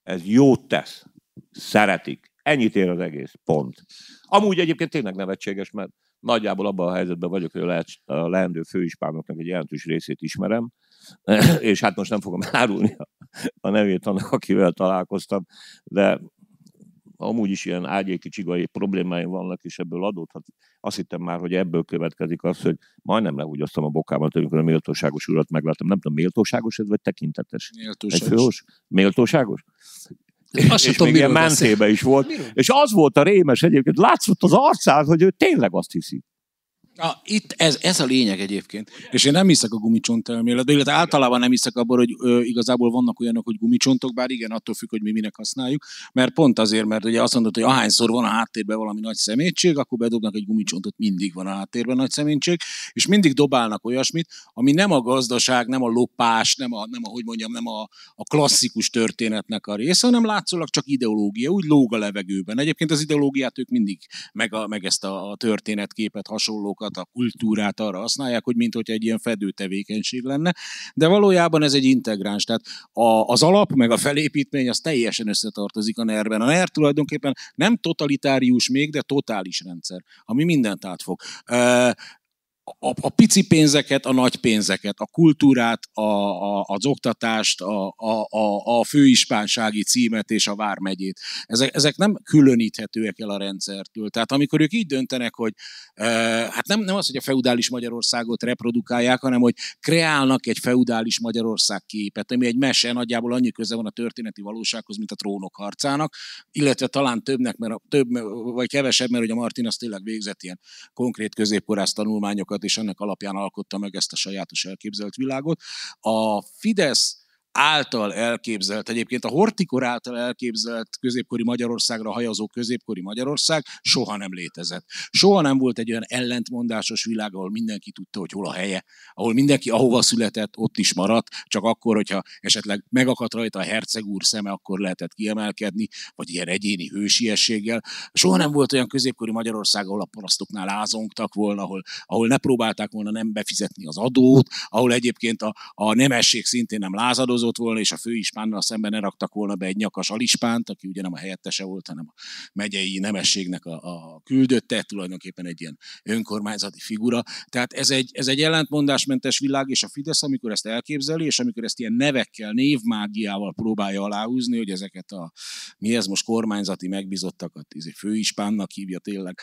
Speaker 4: ez jót tesz. Szeretik. Ennyit ér az egész. Pont. Amúgy egyébként tényleg nevetséges, mert nagyjából abban a helyzetben vagyok, hogy lehet, a leendő főispánoknak egy jelentős részét ismerem, és hát most nem fogom árulni a nevét annak, akivel találkoztam, de amúgy is ilyen ágyéki csigai problémáim vannak, és ebből adódhat. Azt hittem már, hogy ebből következik az, hogy majdnem lehúgyoztam a bokámat, amikor a méltóságos urat megláttam. Nem tudom, méltóságos ez, vagy tekintetes? Méltóságos. Méltóságos? Azt és tudom, még ilyen mentébe is volt. Miről? És az volt a rémes egyébként, látszott az arcán, hogy ő tényleg azt hiszi.
Speaker 3: Na, itt ez, ez a lényeg egyébként. És én nem hiszek a gumicsont elméletbe, illetve általában nem hiszek abban, hogy ö, igazából vannak olyanok, hogy gumicsontok, bár igen, attól függ, hogy mi minek használjuk, mert pont azért, mert ugye azt mondod, hogy ahányszor van a háttérben valami nagy szemétség, akkor bedobnak egy gumicsontot, mindig van a háttérben nagy szemétség, és mindig dobálnak olyasmit, ami nem a gazdaság, nem a lopás, nem a, nem a hogy mondjam, nem a, a klasszikus történetnek a része, hanem látszólag csak ideológia, úgy lóg a levegőben. Egyébként az ideológiát ők mindig, meg, a, meg ezt a, a történetképet, hasonlókat sportokat, a kultúrát arra használják, hogy mint hogy egy ilyen fedő tevékenység lenne, de valójában ez egy integráns, tehát a, az alap meg a felépítmény az teljesen összetartozik a nerben. A NER tulajdonképpen nem totalitárius még, de totális rendszer, ami mindent átfog a, a pici pénzeket, a nagy pénzeket, a kultúrát, a, a, az oktatást, a, a, a főispánsági címet és a vármegyét. Ezek, ezek nem különíthetőek el a rendszertől. Tehát amikor ők így döntenek, hogy e, hát nem, nem az, hogy a feudális Magyarországot reprodukálják, hanem hogy kreálnak egy feudális Magyarország képet, ami egy mese nagyjából annyi köze van a történeti valósághoz, mint a trónok harcának, illetve talán többnek, mert a, több vagy kevesebb, mert ugye Martin az tényleg végzett ilyen konkrét középkorász tanulmányokat és ennek alapján alkotta meg ezt a sajátos elképzelt világot. A Fidesz által elképzelt, egyébként a hortikor által elképzelt középkori Magyarországra hajazó középkori Magyarország soha nem létezett. Soha nem volt egy olyan ellentmondásos világ, ahol mindenki tudta, hogy hol a helye, ahol mindenki ahova született, ott is maradt, csak akkor, hogyha esetleg megakadt rajta a herceg úr szeme, akkor lehetett kiemelkedni, vagy ilyen egyéni hősiességgel. Soha nem volt olyan középkori Magyarország, ahol a parasztoknál ázongtak volna, ahol, ahol ne próbálták volna nem befizetni az adót, ahol egyébként a, a nemesség szintén nem lázadozott, találkozott volna, és a főispánnal szemben ne raktak volna be egy nyakas alispánt, aki ugye nem a helyettese volt, hanem a megyei nemességnek a, a küldötte, tulajdonképpen egy ilyen önkormányzati figura. Tehát ez egy, ez egy ellentmondásmentes világ, és a Fidesz, amikor ezt elképzeli, és amikor ezt ilyen nevekkel, névmágiával próbálja aláhúzni, hogy ezeket a mi ez most kormányzati megbizottakat, ez megbízottakat, izé, főispánnak hívja tényleg,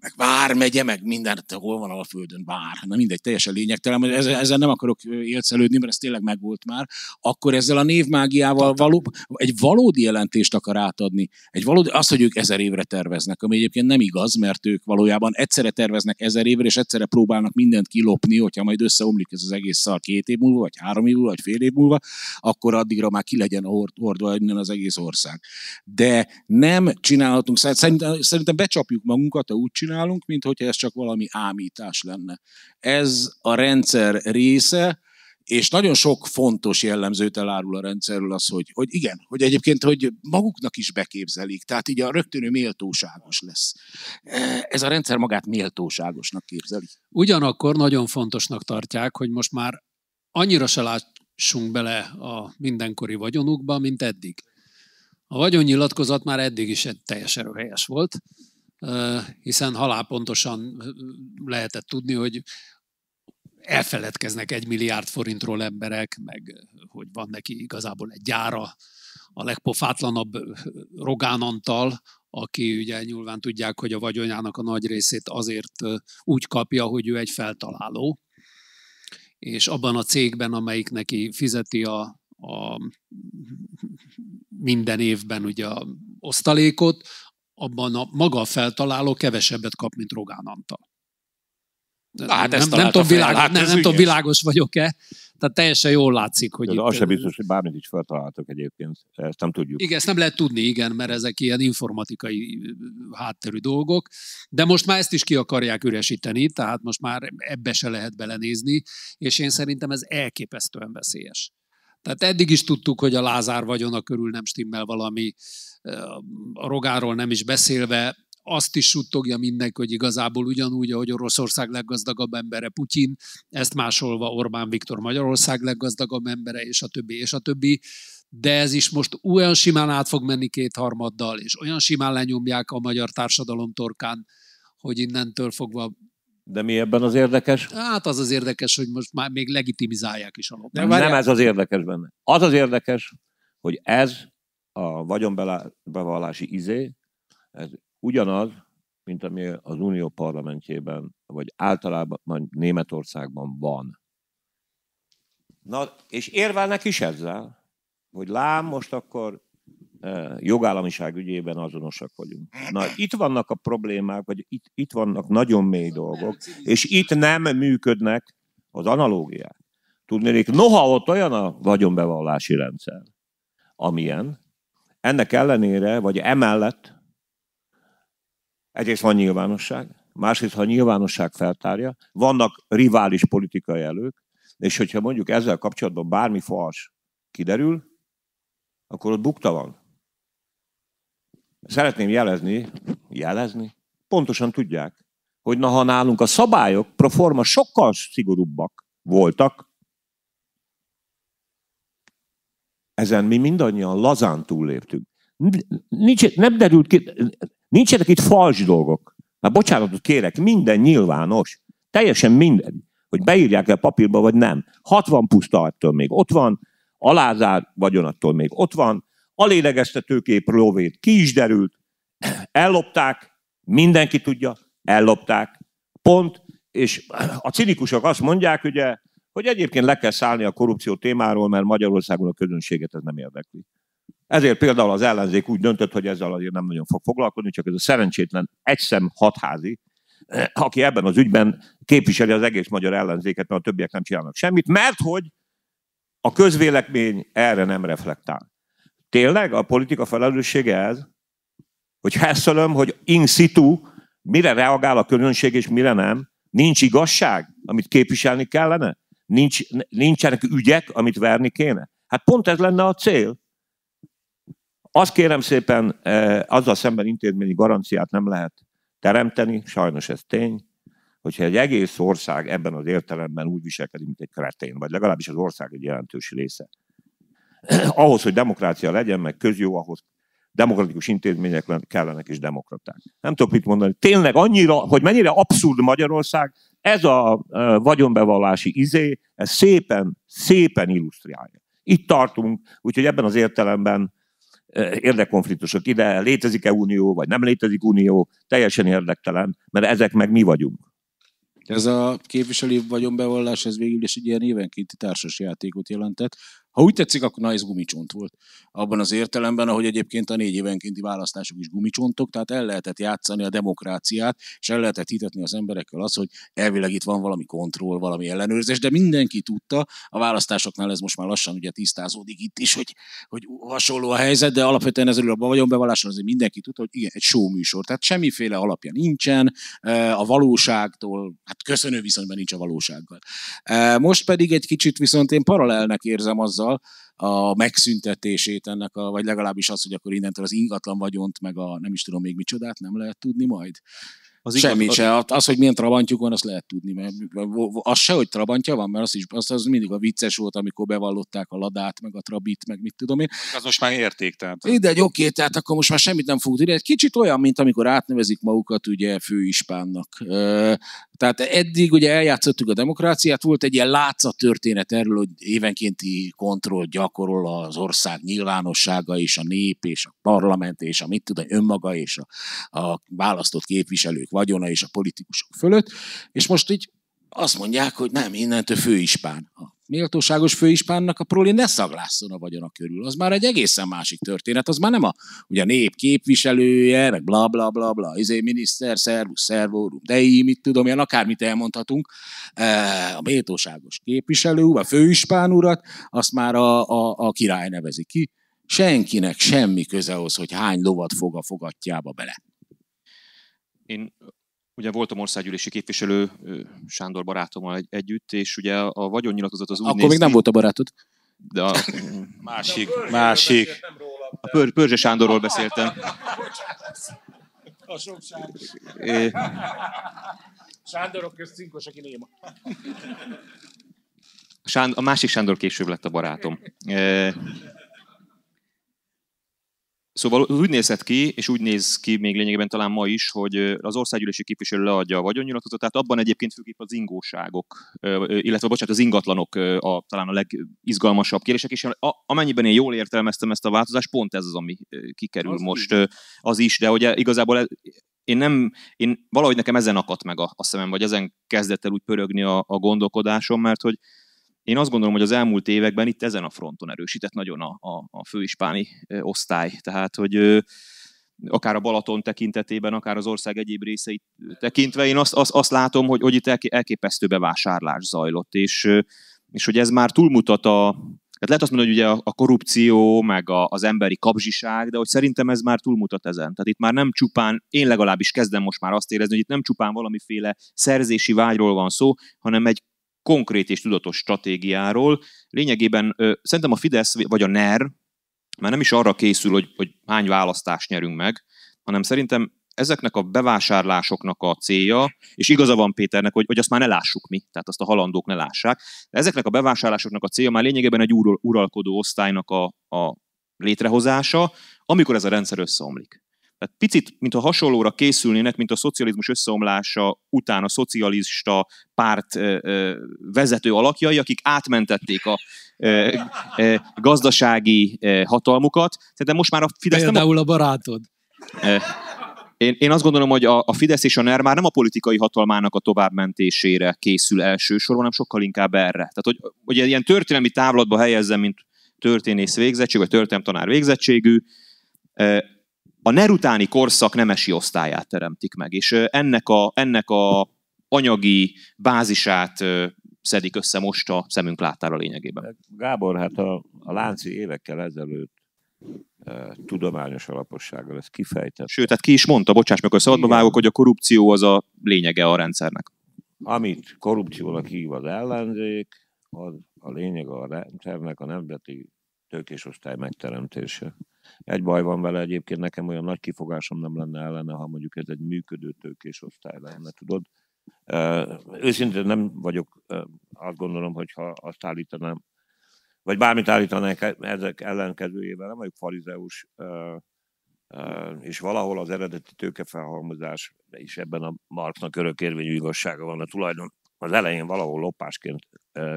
Speaker 3: meg vármegye, meg minden, hol van a földön vár. Na mindegy, teljesen lényegtelen, hogy ezzel, ezzel nem akarok élcelődni, mert ez tényleg megvolt már. Akkor ezzel a névmágiával való, egy valódi jelentést akar átadni. Egy valódi, az, hogy ők ezer évre terveznek, ami egyébként nem igaz, mert ők valójában egyszerre terveznek ezer évre, és egyszerre próbálnak mindent kilopni, hogyha majd összeomlik ez az egész szal két év múlva, vagy három év múlva, vagy fél év múlva, akkor addigra már ki legyen ordva innen az egész ország. De nem csinálhatunk, szerintem, szerintem becsapjuk magunkat, ha úgy csinál, csinálunk, mint hogyha ez csak valami ámítás lenne. Ez a rendszer része, és nagyon sok fontos jellemzőt elárul a rendszerről az, hogy, hogy igen, hogy egyébként, hogy maguknak is beképzelik, tehát így a rögtönő méltóságos lesz. Ez a rendszer magát méltóságosnak képzeli.
Speaker 5: Ugyanakkor nagyon fontosnak tartják, hogy most már annyira se lássunk bele a mindenkori vagyonukba, mint eddig. A vagyonnyilatkozat már eddig is egy teljesen erőhelyes volt, hiszen halálpontosan lehetett tudni, hogy elfeledkeznek egy milliárd forintról emberek, meg hogy van neki igazából egy gyára, a legpofátlanabb Rogán Antal, aki ugye nyilván tudják, hogy a vagyonjának a nagy részét azért úgy kapja, hogy ő egy feltaláló, és abban a cégben, amelyik neki fizeti a, a minden évben ugye a osztalékot, abban a maga a feltaláló kevesebbet kap, mint Rogán Antal.
Speaker 4: hát nem, hát nem, tudom, világos, hát nem, nem tudom, világos vagyok-e. Tehát teljesen jól látszik, hogy... De az sem biztos, hogy bármit is feltaláltak egyébként, ezt nem tudjuk. Igen,
Speaker 5: ezt nem lehet tudni, igen, mert ezek ilyen informatikai hátterű dolgok, de most már ezt is ki akarják üresíteni, tehát most már ebbe se lehet belenézni, és én szerintem ez elképesztően veszélyes. Tehát eddig is tudtuk, hogy a Lázár vagyona körül nem stimmel valami a rogáról nem is beszélve, azt is suttogja mindenki, hogy igazából ugyanúgy, ahogy Oroszország leggazdagabb embere Putyin, ezt másolva Orbán Viktor Magyarország leggazdagabb embere, és a többi, és a többi. De ez is most olyan simán át fog menni kétharmaddal, és olyan simán lenyomják a magyar társadalom torkán, hogy innentől fogva
Speaker 4: de mi ebben az érdekes?
Speaker 5: Hát az az érdekes, hogy most már még legitimizálják is a lopást. Nem, nem ez az érdekes
Speaker 4: benne. Az az érdekes, hogy ez a vagyonbevallási izé, ez ugyanaz, mint ami az Unió parlamentjében, vagy általában Németországban van. Na, és érvelnek is ezzel, hogy lám, most akkor e, jogállamiság ügyében azonosak vagyunk. Na, itt vannak a problémák, vagy itt, itt vannak nagyon mély dolgok, és itt nem működnek az analógiák. Tudnék, noha ott olyan a vagyonbevallási rendszer, amilyen, ennek ellenére, vagy emellett egyrészt van nyilvánosság, másrészt, ha a nyilvánosság feltárja, vannak rivális politikai elők, és hogyha mondjuk ezzel kapcsolatban bármi fals kiderül, akkor ott bukta van. Szeretném jelezni, jelezni, pontosan tudják, hogy na, ha nálunk a szabályok proforma sokkal szigorúbbak voltak, Ezen mi mindannyian lazán túlléptünk. Nincs, nem derült ki, nincsenek itt fals dolgok. Már bocsánatot kérek, minden nyilvános. Teljesen minden. Hogy beírják el papírba, vagy nem. 60 puszta attól még ott van, alázár vagyonattól még ott van, lélegeztetőkép lóvét ki is derült, ellopták, mindenki tudja, ellopták, pont, és a cinikusok azt mondják, ugye, hogy egyébként le kell szállni a korrupció témáról, mert Magyarországon a közönséget ez nem érdekli. Ezért például az ellenzék úgy döntött, hogy ezzel azért nem nagyon fog foglalkozni, csak ez a szerencsétlen egyszem hatházi, eh, aki ebben az ügyben képviseli az egész magyar ellenzéket, mert a többiek nem csinálnak semmit, mert hogy a közvélekmény erre nem reflektál. Tényleg a politika felelőssége ez, hogy hesszölöm, hogy in situ mire reagál a közönség és mire nem, nincs igazság, amit képviselni kellene? Nincs, nincsenek ügyek, amit verni kéne? Hát pont ez lenne a cél. Azt kérem szépen, e, azzal szemben intézményi garanciát nem lehet teremteni, sajnos ez tény, hogyha egy egész ország ebben az értelemben úgy viselkedik, mint egy kretén, vagy legalábbis az ország egy jelentős része. ahhoz, hogy demokrácia legyen, meg közjó, ahhoz demokratikus intézmények kellenek és demokraták. Nem tudok mit mondani. Tényleg annyira, hogy mennyire abszurd Magyarország, ez a vagyonbevallási izé, ez szépen, szépen illusztrálja. Itt tartunk, úgyhogy ebben az értelemben érdekkonfliktusok ide, létezik-e unió, vagy nem létezik unió, teljesen érdektelen, mert ezek meg mi vagyunk.
Speaker 3: Ez a képviselő vagyonbevallás, ez végül is egy ilyen évenkénti társas játékot jelentett, ha úgy tetszik, akkor ez gumicsont volt. Abban az értelemben, ahogy egyébként a négy évenkénti választások is gumicsontok, tehát el lehetett játszani a demokráciát, és el lehetett hitetni az emberekkel az, hogy elvileg itt van valami kontroll, valami ellenőrzés, de mindenki tudta, a választásoknál ez most már lassan ugye tisztázódik itt is, hogy, hogy hasonló a helyzet, de alapvetően ez a vagyonbevalláson azért mindenki tudta, hogy igen, egy show műsor, tehát semmiféle alapja nincsen, eh, a valóságtól, hát köszönő viszonyban nincs a valósággal. Eh, most pedig egy kicsit viszont én paralelnek érzem azzal, azzal a megszüntetését ennek, a, vagy legalábbis az, hogy akkor innentől az ingatlan vagyont, meg a nem is tudom még micsodát nem lehet tudni majd. Az Semmit se. Az, hogy milyen trabantjuk van, azt lehet tudni. Mert az se, hogy trabantja van, mert az, is, az, az mindig a vicces volt, amikor bevallották a ladát, meg a trabit, meg mit tudom én. Az
Speaker 2: most már érték, tehát. Ide
Speaker 3: egy oké, tehát akkor most már semmit nem fog tudni. Egy kicsit olyan, mint amikor átnevezik magukat ugye főispánnak. Tehát eddig ugye eljátszottuk a demokráciát, volt egy ilyen történet erről, hogy évenkénti kontroll gyakorol az ország nyilvánossága és a nép és a parlament és a mit tudom, önmaga és a, a választott képviselők vagyona és a politikusok fölött. És most így azt mondják, hogy nem, innentől főispán. A méltóságos főispánnak a proli ne szaglásszon a vagyona körül. Az már egy egészen másik történet, az már nem a, ugye a nép képviselője, meg bla bla bla bla, izé miniszter, szervus szervórum, de így, mit tudom, ilyen akármit elmondhatunk. E, a méltóságos képviselő, a főispán urat, azt már a, a, a király nevezi ki. Senkinek semmi köze hoz, hogy hány lovat fog a fogatjába bele.
Speaker 1: Én Ugye voltam országgyűlési képviselő Sándor barátommal együtt, és ugye a vagyonnyilatkozat az úgy Akkor még ki, nem volt a barátod. De a, másik, de a másik. Róla, A Pör, Pörzse Sándorról beszéltem. A sok Sándor.
Speaker 3: Sándorok közt cinkos, aki néma.
Speaker 1: A másik Sándor később lett a barátom. Szóval úgy nézett ki, és úgy néz ki még lényegében talán ma is, hogy az országgyűlési képviselő leadja a vagyonnyilatkozatot, tehát abban egyébként főképp az ingóságok, illetve bocsánat, az ingatlanok a, talán a legizgalmasabb kérések, és amennyiben én jól értelmeztem ezt a változást, pont ez az, ami kikerül az most, így. az is, de ugye igazából ez, én nem, én valahogy nekem ezen akadt meg a, a szemem, vagy ezen kezdett el úgy pörögni a, a gondolkodásom, mert hogy én azt gondolom, hogy az elmúlt években itt ezen a fronton erősített nagyon a, a, a főispáni osztály. Tehát, hogy akár a Balaton tekintetében, akár az ország egyéb részeit tekintve, én azt, azt, azt látom, hogy, hogy itt elképesztő bevásárlás zajlott, és, és hogy ez már túlmutat a, tehát lehet azt mondani, hogy ugye a korrupció, meg a, az emberi kapzsiság, de hogy szerintem ez már túlmutat ezen. Tehát itt már nem csupán, én legalábbis kezdem most már azt érezni, hogy itt nem csupán valamiféle szerzési vágyról van szó, hanem egy konkrét és tudatos stratégiáról. Lényegében szerintem a Fidesz vagy a NER már nem is arra készül, hogy, hogy hány választást nyerünk meg, hanem szerintem ezeknek a bevásárlásoknak a célja, és igaza van Péternek, hogy, hogy azt már ne lássuk mi, tehát azt a halandók ne lássák, de ezeknek a bevásárlásoknak a célja már lényegében egy ural, uralkodó osztálynak a, a létrehozása, amikor ez a rendszer összeomlik. Tehát picit, mintha hasonlóra készülnének, mint a szocializmus összeomlása után a szocialista párt vezető alakjai, akik átmentették a gazdasági hatalmukat. Szerintem most már a Fidesz... Például a... a barátod. Én, én azt gondolom, hogy a, a Fidesz és a NER már nem a politikai hatalmának a továbbmentésére készül elsősorban, hanem sokkal inkább erre. Tehát, hogy, hogy egy ilyen történelmi távlatba helyezzem, mint történész végzettség, vagy tanár végzettségű, a nerutáni korszak nemesi osztályát teremtik meg, és ennek a, ennek a anyagi bázisát szedik össze most a szemünk látára lényegében. Gábor, hát a, a lánci
Speaker 4: évekkel ezelőtt tudományos alapossággal ez kifejtett.
Speaker 1: Sőt, hát ki is mondta, bocsáss meg, hogy szabadba vágok, hogy a korrupció az a lényege a rendszernek.
Speaker 4: Amit korrupciónak hív az ellenzék, az a lényeg a rendszernek a nemzeti tőkésosztály megteremtése. Egy baj van vele egyébként, nekem olyan nagy kifogásom nem lenne ellene, ha mondjuk ez egy működő tőkés osztály lenne, tudod? Őszintén nem vagyok, azt gondolom, hogy ha azt állítanám, vagy bármit állítanánk e, ezek ellenkezőjével, nem vagyok farizeus, és valahol az eredeti tőkefelhalmozás, és ebben a Marxnak örökérvényű igazsága van a tulajdon az elején valahol lopásként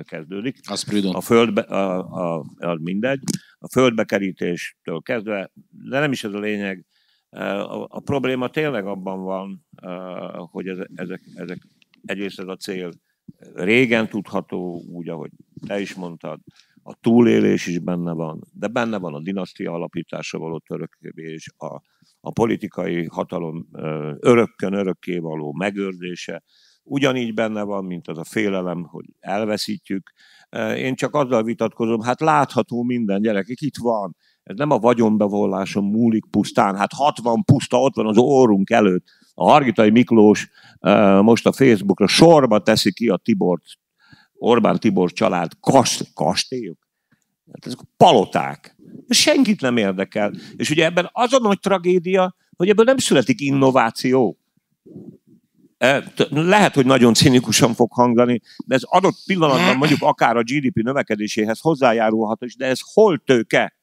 Speaker 4: kezdődik. Az A földbe, a, a, a, mindegy. A földbekerítéstől kezdve, de nem is ez a lényeg. A, a probléma tényleg abban van, hogy ezek, ezek, ezek egyrészt ez a cél régen tudható, úgy, ahogy te is mondtad, a túlélés is benne van, de benne van a dinasztia alapítása való törökvés, a, a politikai hatalom örökkön örökké való megőrzése, ugyanígy benne van, mint az a félelem, hogy elveszítjük. Én csak azzal vitatkozom, hát látható minden gyerekek, itt van. Ez nem a vagyonbevalláson múlik pusztán, hát 60 puszta ott van az órunk előtt. A Hargitai Miklós most a Facebookra sorba teszi ki a Tibort, Orbán Tibor család kast, kastélyok. Hát ezek a paloták. senkit nem érdekel. És ugye ebben az a nagy tragédia, hogy ebből nem születik innováció. E, lehet, hogy nagyon cinikusan fog hangzani, de ez adott pillanatban mondjuk akár a GDP növekedéséhez hozzájárulhat is, de ez hol tőke?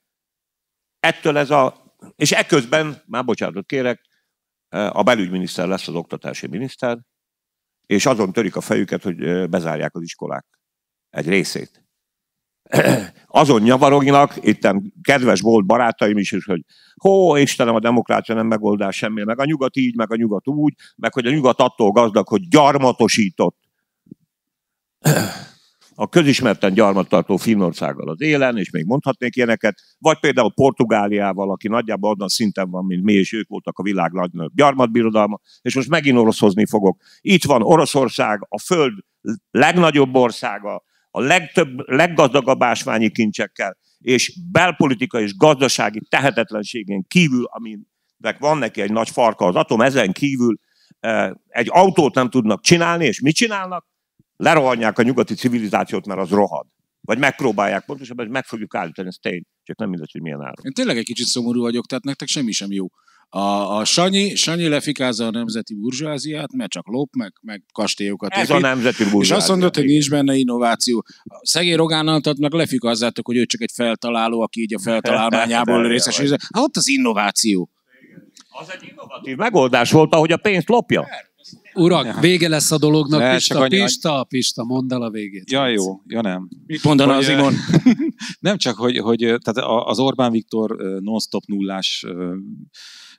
Speaker 4: Ettől ez a... És eközben, már bocsánatot kérek, e, a belügyminiszter lesz az oktatási miniszter, és azon törik a fejüket, hogy e, bezárják az iskolák egy részét. azon nyavarognak, itt kedves volt barátaim is, és hogy hó, Istenem, a demokrácia nem megoldás semmi, meg a nyugat így, meg a nyugat úgy, meg hogy a nyugat attól gazdag, hogy gyarmatosított. A közismerten gyarmattartó Finnországgal az élen, és még mondhatnék ilyeneket, vagy például Portugáliával, aki nagyjából adna szinten van, mint mi, és ők voltak a világ legnagyobb gyarmatbirodalma, és most megint oroszhozni fogok. Itt van Oroszország, a föld legnagyobb országa, a legtöbb, leggazdagabb ásványi kincsekkel, és belpolitikai és gazdasági tehetetlenségén kívül, aminek van neki egy nagy farka az atom, ezen kívül e, egy autót nem tudnak csinálni, és mit csinálnak? Lerohanják a nyugati civilizációt, mert az rohad. Vagy megpróbálják, pontosabban meg fogjuk állítani, ez tény, csak nem mindegy, hogy milyen áron. Én tényleg
Speaker 3: egy kicsit szomorú vagyok, tehát nektek semmi sem jó. A, a Sanyi, Sanyi lefikázza a nemzeti burzsáziát, mert csak lop, meg, meg kastélyokat Ez épít, a nemzeti burzsóázia. És azt mondod, hogy nincs benne innováció. A szegény Rogán Antat meg lefikázzátok, hogy ő csak egy feltaláló, aki így a feltalálmányából részesül. Hát ott az innováció.
Speaker 4: Az egy innovatív megoldás volt, ahogy a pénzt lopja.
Speaker 5: Urak,
Speaker 3: vége lesz a dolognak. Ne, Pista, annyi...
Speaker 5: Pista, Pista, mondd el a végét.
Speaker 3: Ja, jó,
Speaker 2: ja nem. Mit mondaná az Imon? nem csak, hogy, hogy tehát az Orbán Viktor non-stop nullás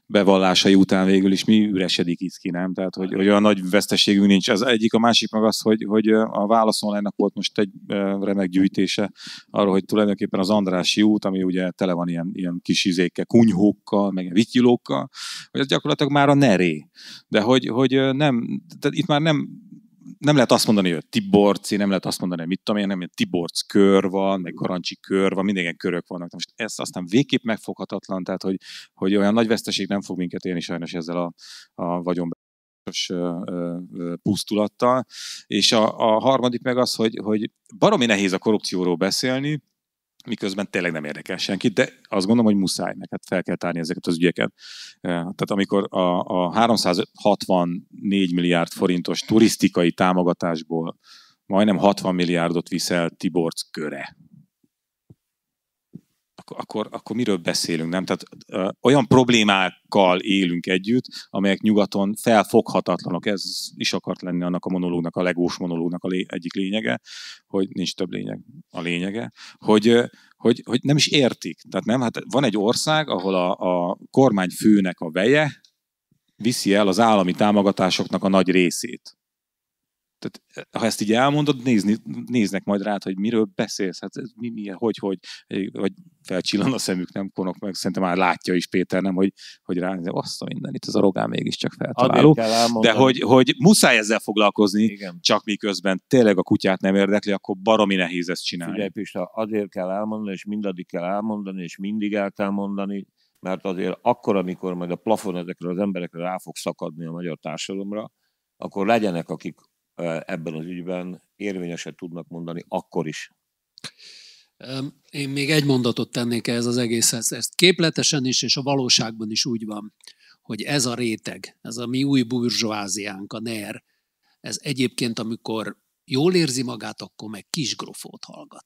Speaker 2: bevallásai után végül is mi üresedik itt ki, nem? Tehát, hogy, hogy olyan nagy veszteségünk nincs. Az egyik, a másik meg az, hogy, hogy a Válasz online volt most egy remek gyűjtése arról, hogy tulajdonképpen az Andrási út, ami ugye tele van ilyen, ilyen kis izékkel, kunyhókkal, meg vityilókkal, hogy az gyakorlatilag már a neré. De hogy, hogy nem, tehát itt már nem nem lehet azt mondani, hogy Tiborci, nem lehet azt mondani, hogy mit tudom én, nem, hogy Tiborc kör van, meg Karancsi kör van, minden körök vannak. Most ez aztán végképp megfoghatatlan, tehát hogy, hogy olyan nagy veszteség nem fog minket élni sajnos ezzel a, a vagyon pusztulattal. És a, a harmadik meg az, hogy, hogy baromi nehéz a korrupcióról beszélni, miközben tényleg nem érdekel senkit, de azt gondolom, hogy muszáj neked hát fel kell tárni ezeket az ügyeket. Tehát amikor a, a 364 milliárd forintos turisztikai támogatásból majdnem 60 milliárdot viszel Tiborc köre, akkor, akkor miről beszélünk, nem? Tehát ö, olyan problémákkal élünk együtt, amelyek nyugaton felfoghatatlanok. Ez is akart lenni annak a monológnak, a legós monológnak a lé, egyik lényege, hogy nincs több lényeg a lényege, hogy, ö, hogy, hogy nem is értik. Tehát nem, hát van egy ország, ahol a, a kormányfőnek a veje viszi el az állami támogatásoknak a nagy részét tehát, eh, ha ezt így elmondod, nézni, néznek majd rád, hogy miről beszélsz, hát ez mi, mi, hogy, hogy, vagy felcsillan a szemük, nem konok meg, szerintem már látja is Péter, nem, hogy, hogy rá, azt a minden, itt az a rogán mégiscsak feltaláló. De hogy, hogy muszáj ezzel foglalkozni, Igen. csak miközben tényleg a kutyát nem érdekli, akkor baromi nehéz ezt csinálni. Figyelj
Speaker 4: Pista, azért kell elmondani, és mindaddig kell elmondani, és mindig el kell mondani, mert azért akkor, amikor majd a plafon ezekre az emberekre rá fog szakadni a magyar társadalomra, akkor legyenek, akik ebben az ügyben érvényeset tudnak mondani akkor is.
Speaker 5: Én még egy mondatot tennék ehhez az egészhez. ezt képletesen is, és a valóságban is úgy van, hogy ez a réteg, ez a mi új burzsóáziánk, a NER, ez egyébként, amikor jól érzi magát, akkor meg kisgrofót hallgat.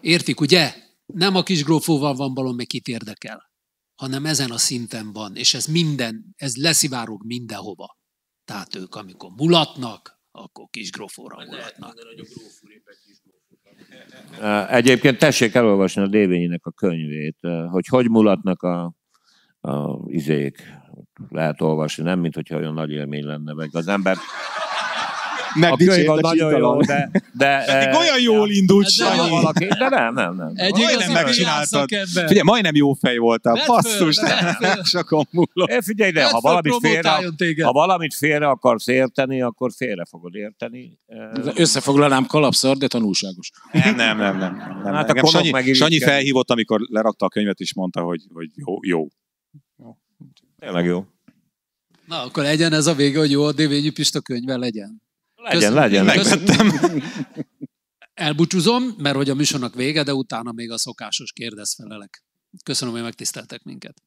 Speaker 5: Értik, ugye? Nem a kisgrofóval van balon, meg kit érdekel, hanem ezen a szinten van, és ez minden, ez leszivárog mindenhova. Tehát ők, amikor mulatnak, akkor kis grofóra mulatnak.
Speaker 4: Eh, egyébként tessék elolvasni a Dévényinek a könyvét, eh, hogy hogy mulatnak a, a izék. Lehet olvasni, nem mint hogyha olyan nagy élmény lenne meg. Az ember, meg a könyv a nagyon jó, de... de Pedig eh, olyan jól ja, indult, Sanyi. Valaki, de nem, nem, nem. Egy majdnem megcsináltad. Figyelj, majdnem jó fej voltál. Basszus, sokon múlott. Figyelj, de ha valamit, félre, ha valamit félre akarsz érteni, akkor félre fogod érteni.
Speaker 3: Összefoglalnám kalapszar,
Speaker 2: de tanulságos. Nem, nem, nem. nem, nem. nem. Hát Engem Sanyi, Sanyi felhívott, amikor lerakta a könyvet, és mondta, hogy, hogy jó, jó. Tényleg jó.
Speaker 5: Na, akkor legyen ez a vége, hogy jó a Dévényi Pista könyve legyen. Legyen, Kösz, legyen, megvettem. Elbúcsúzom, mert hogy a műsornak vége, de utána még a szokásos kérdezfelelek. Köszönöm, hogy megtiszteltek minket.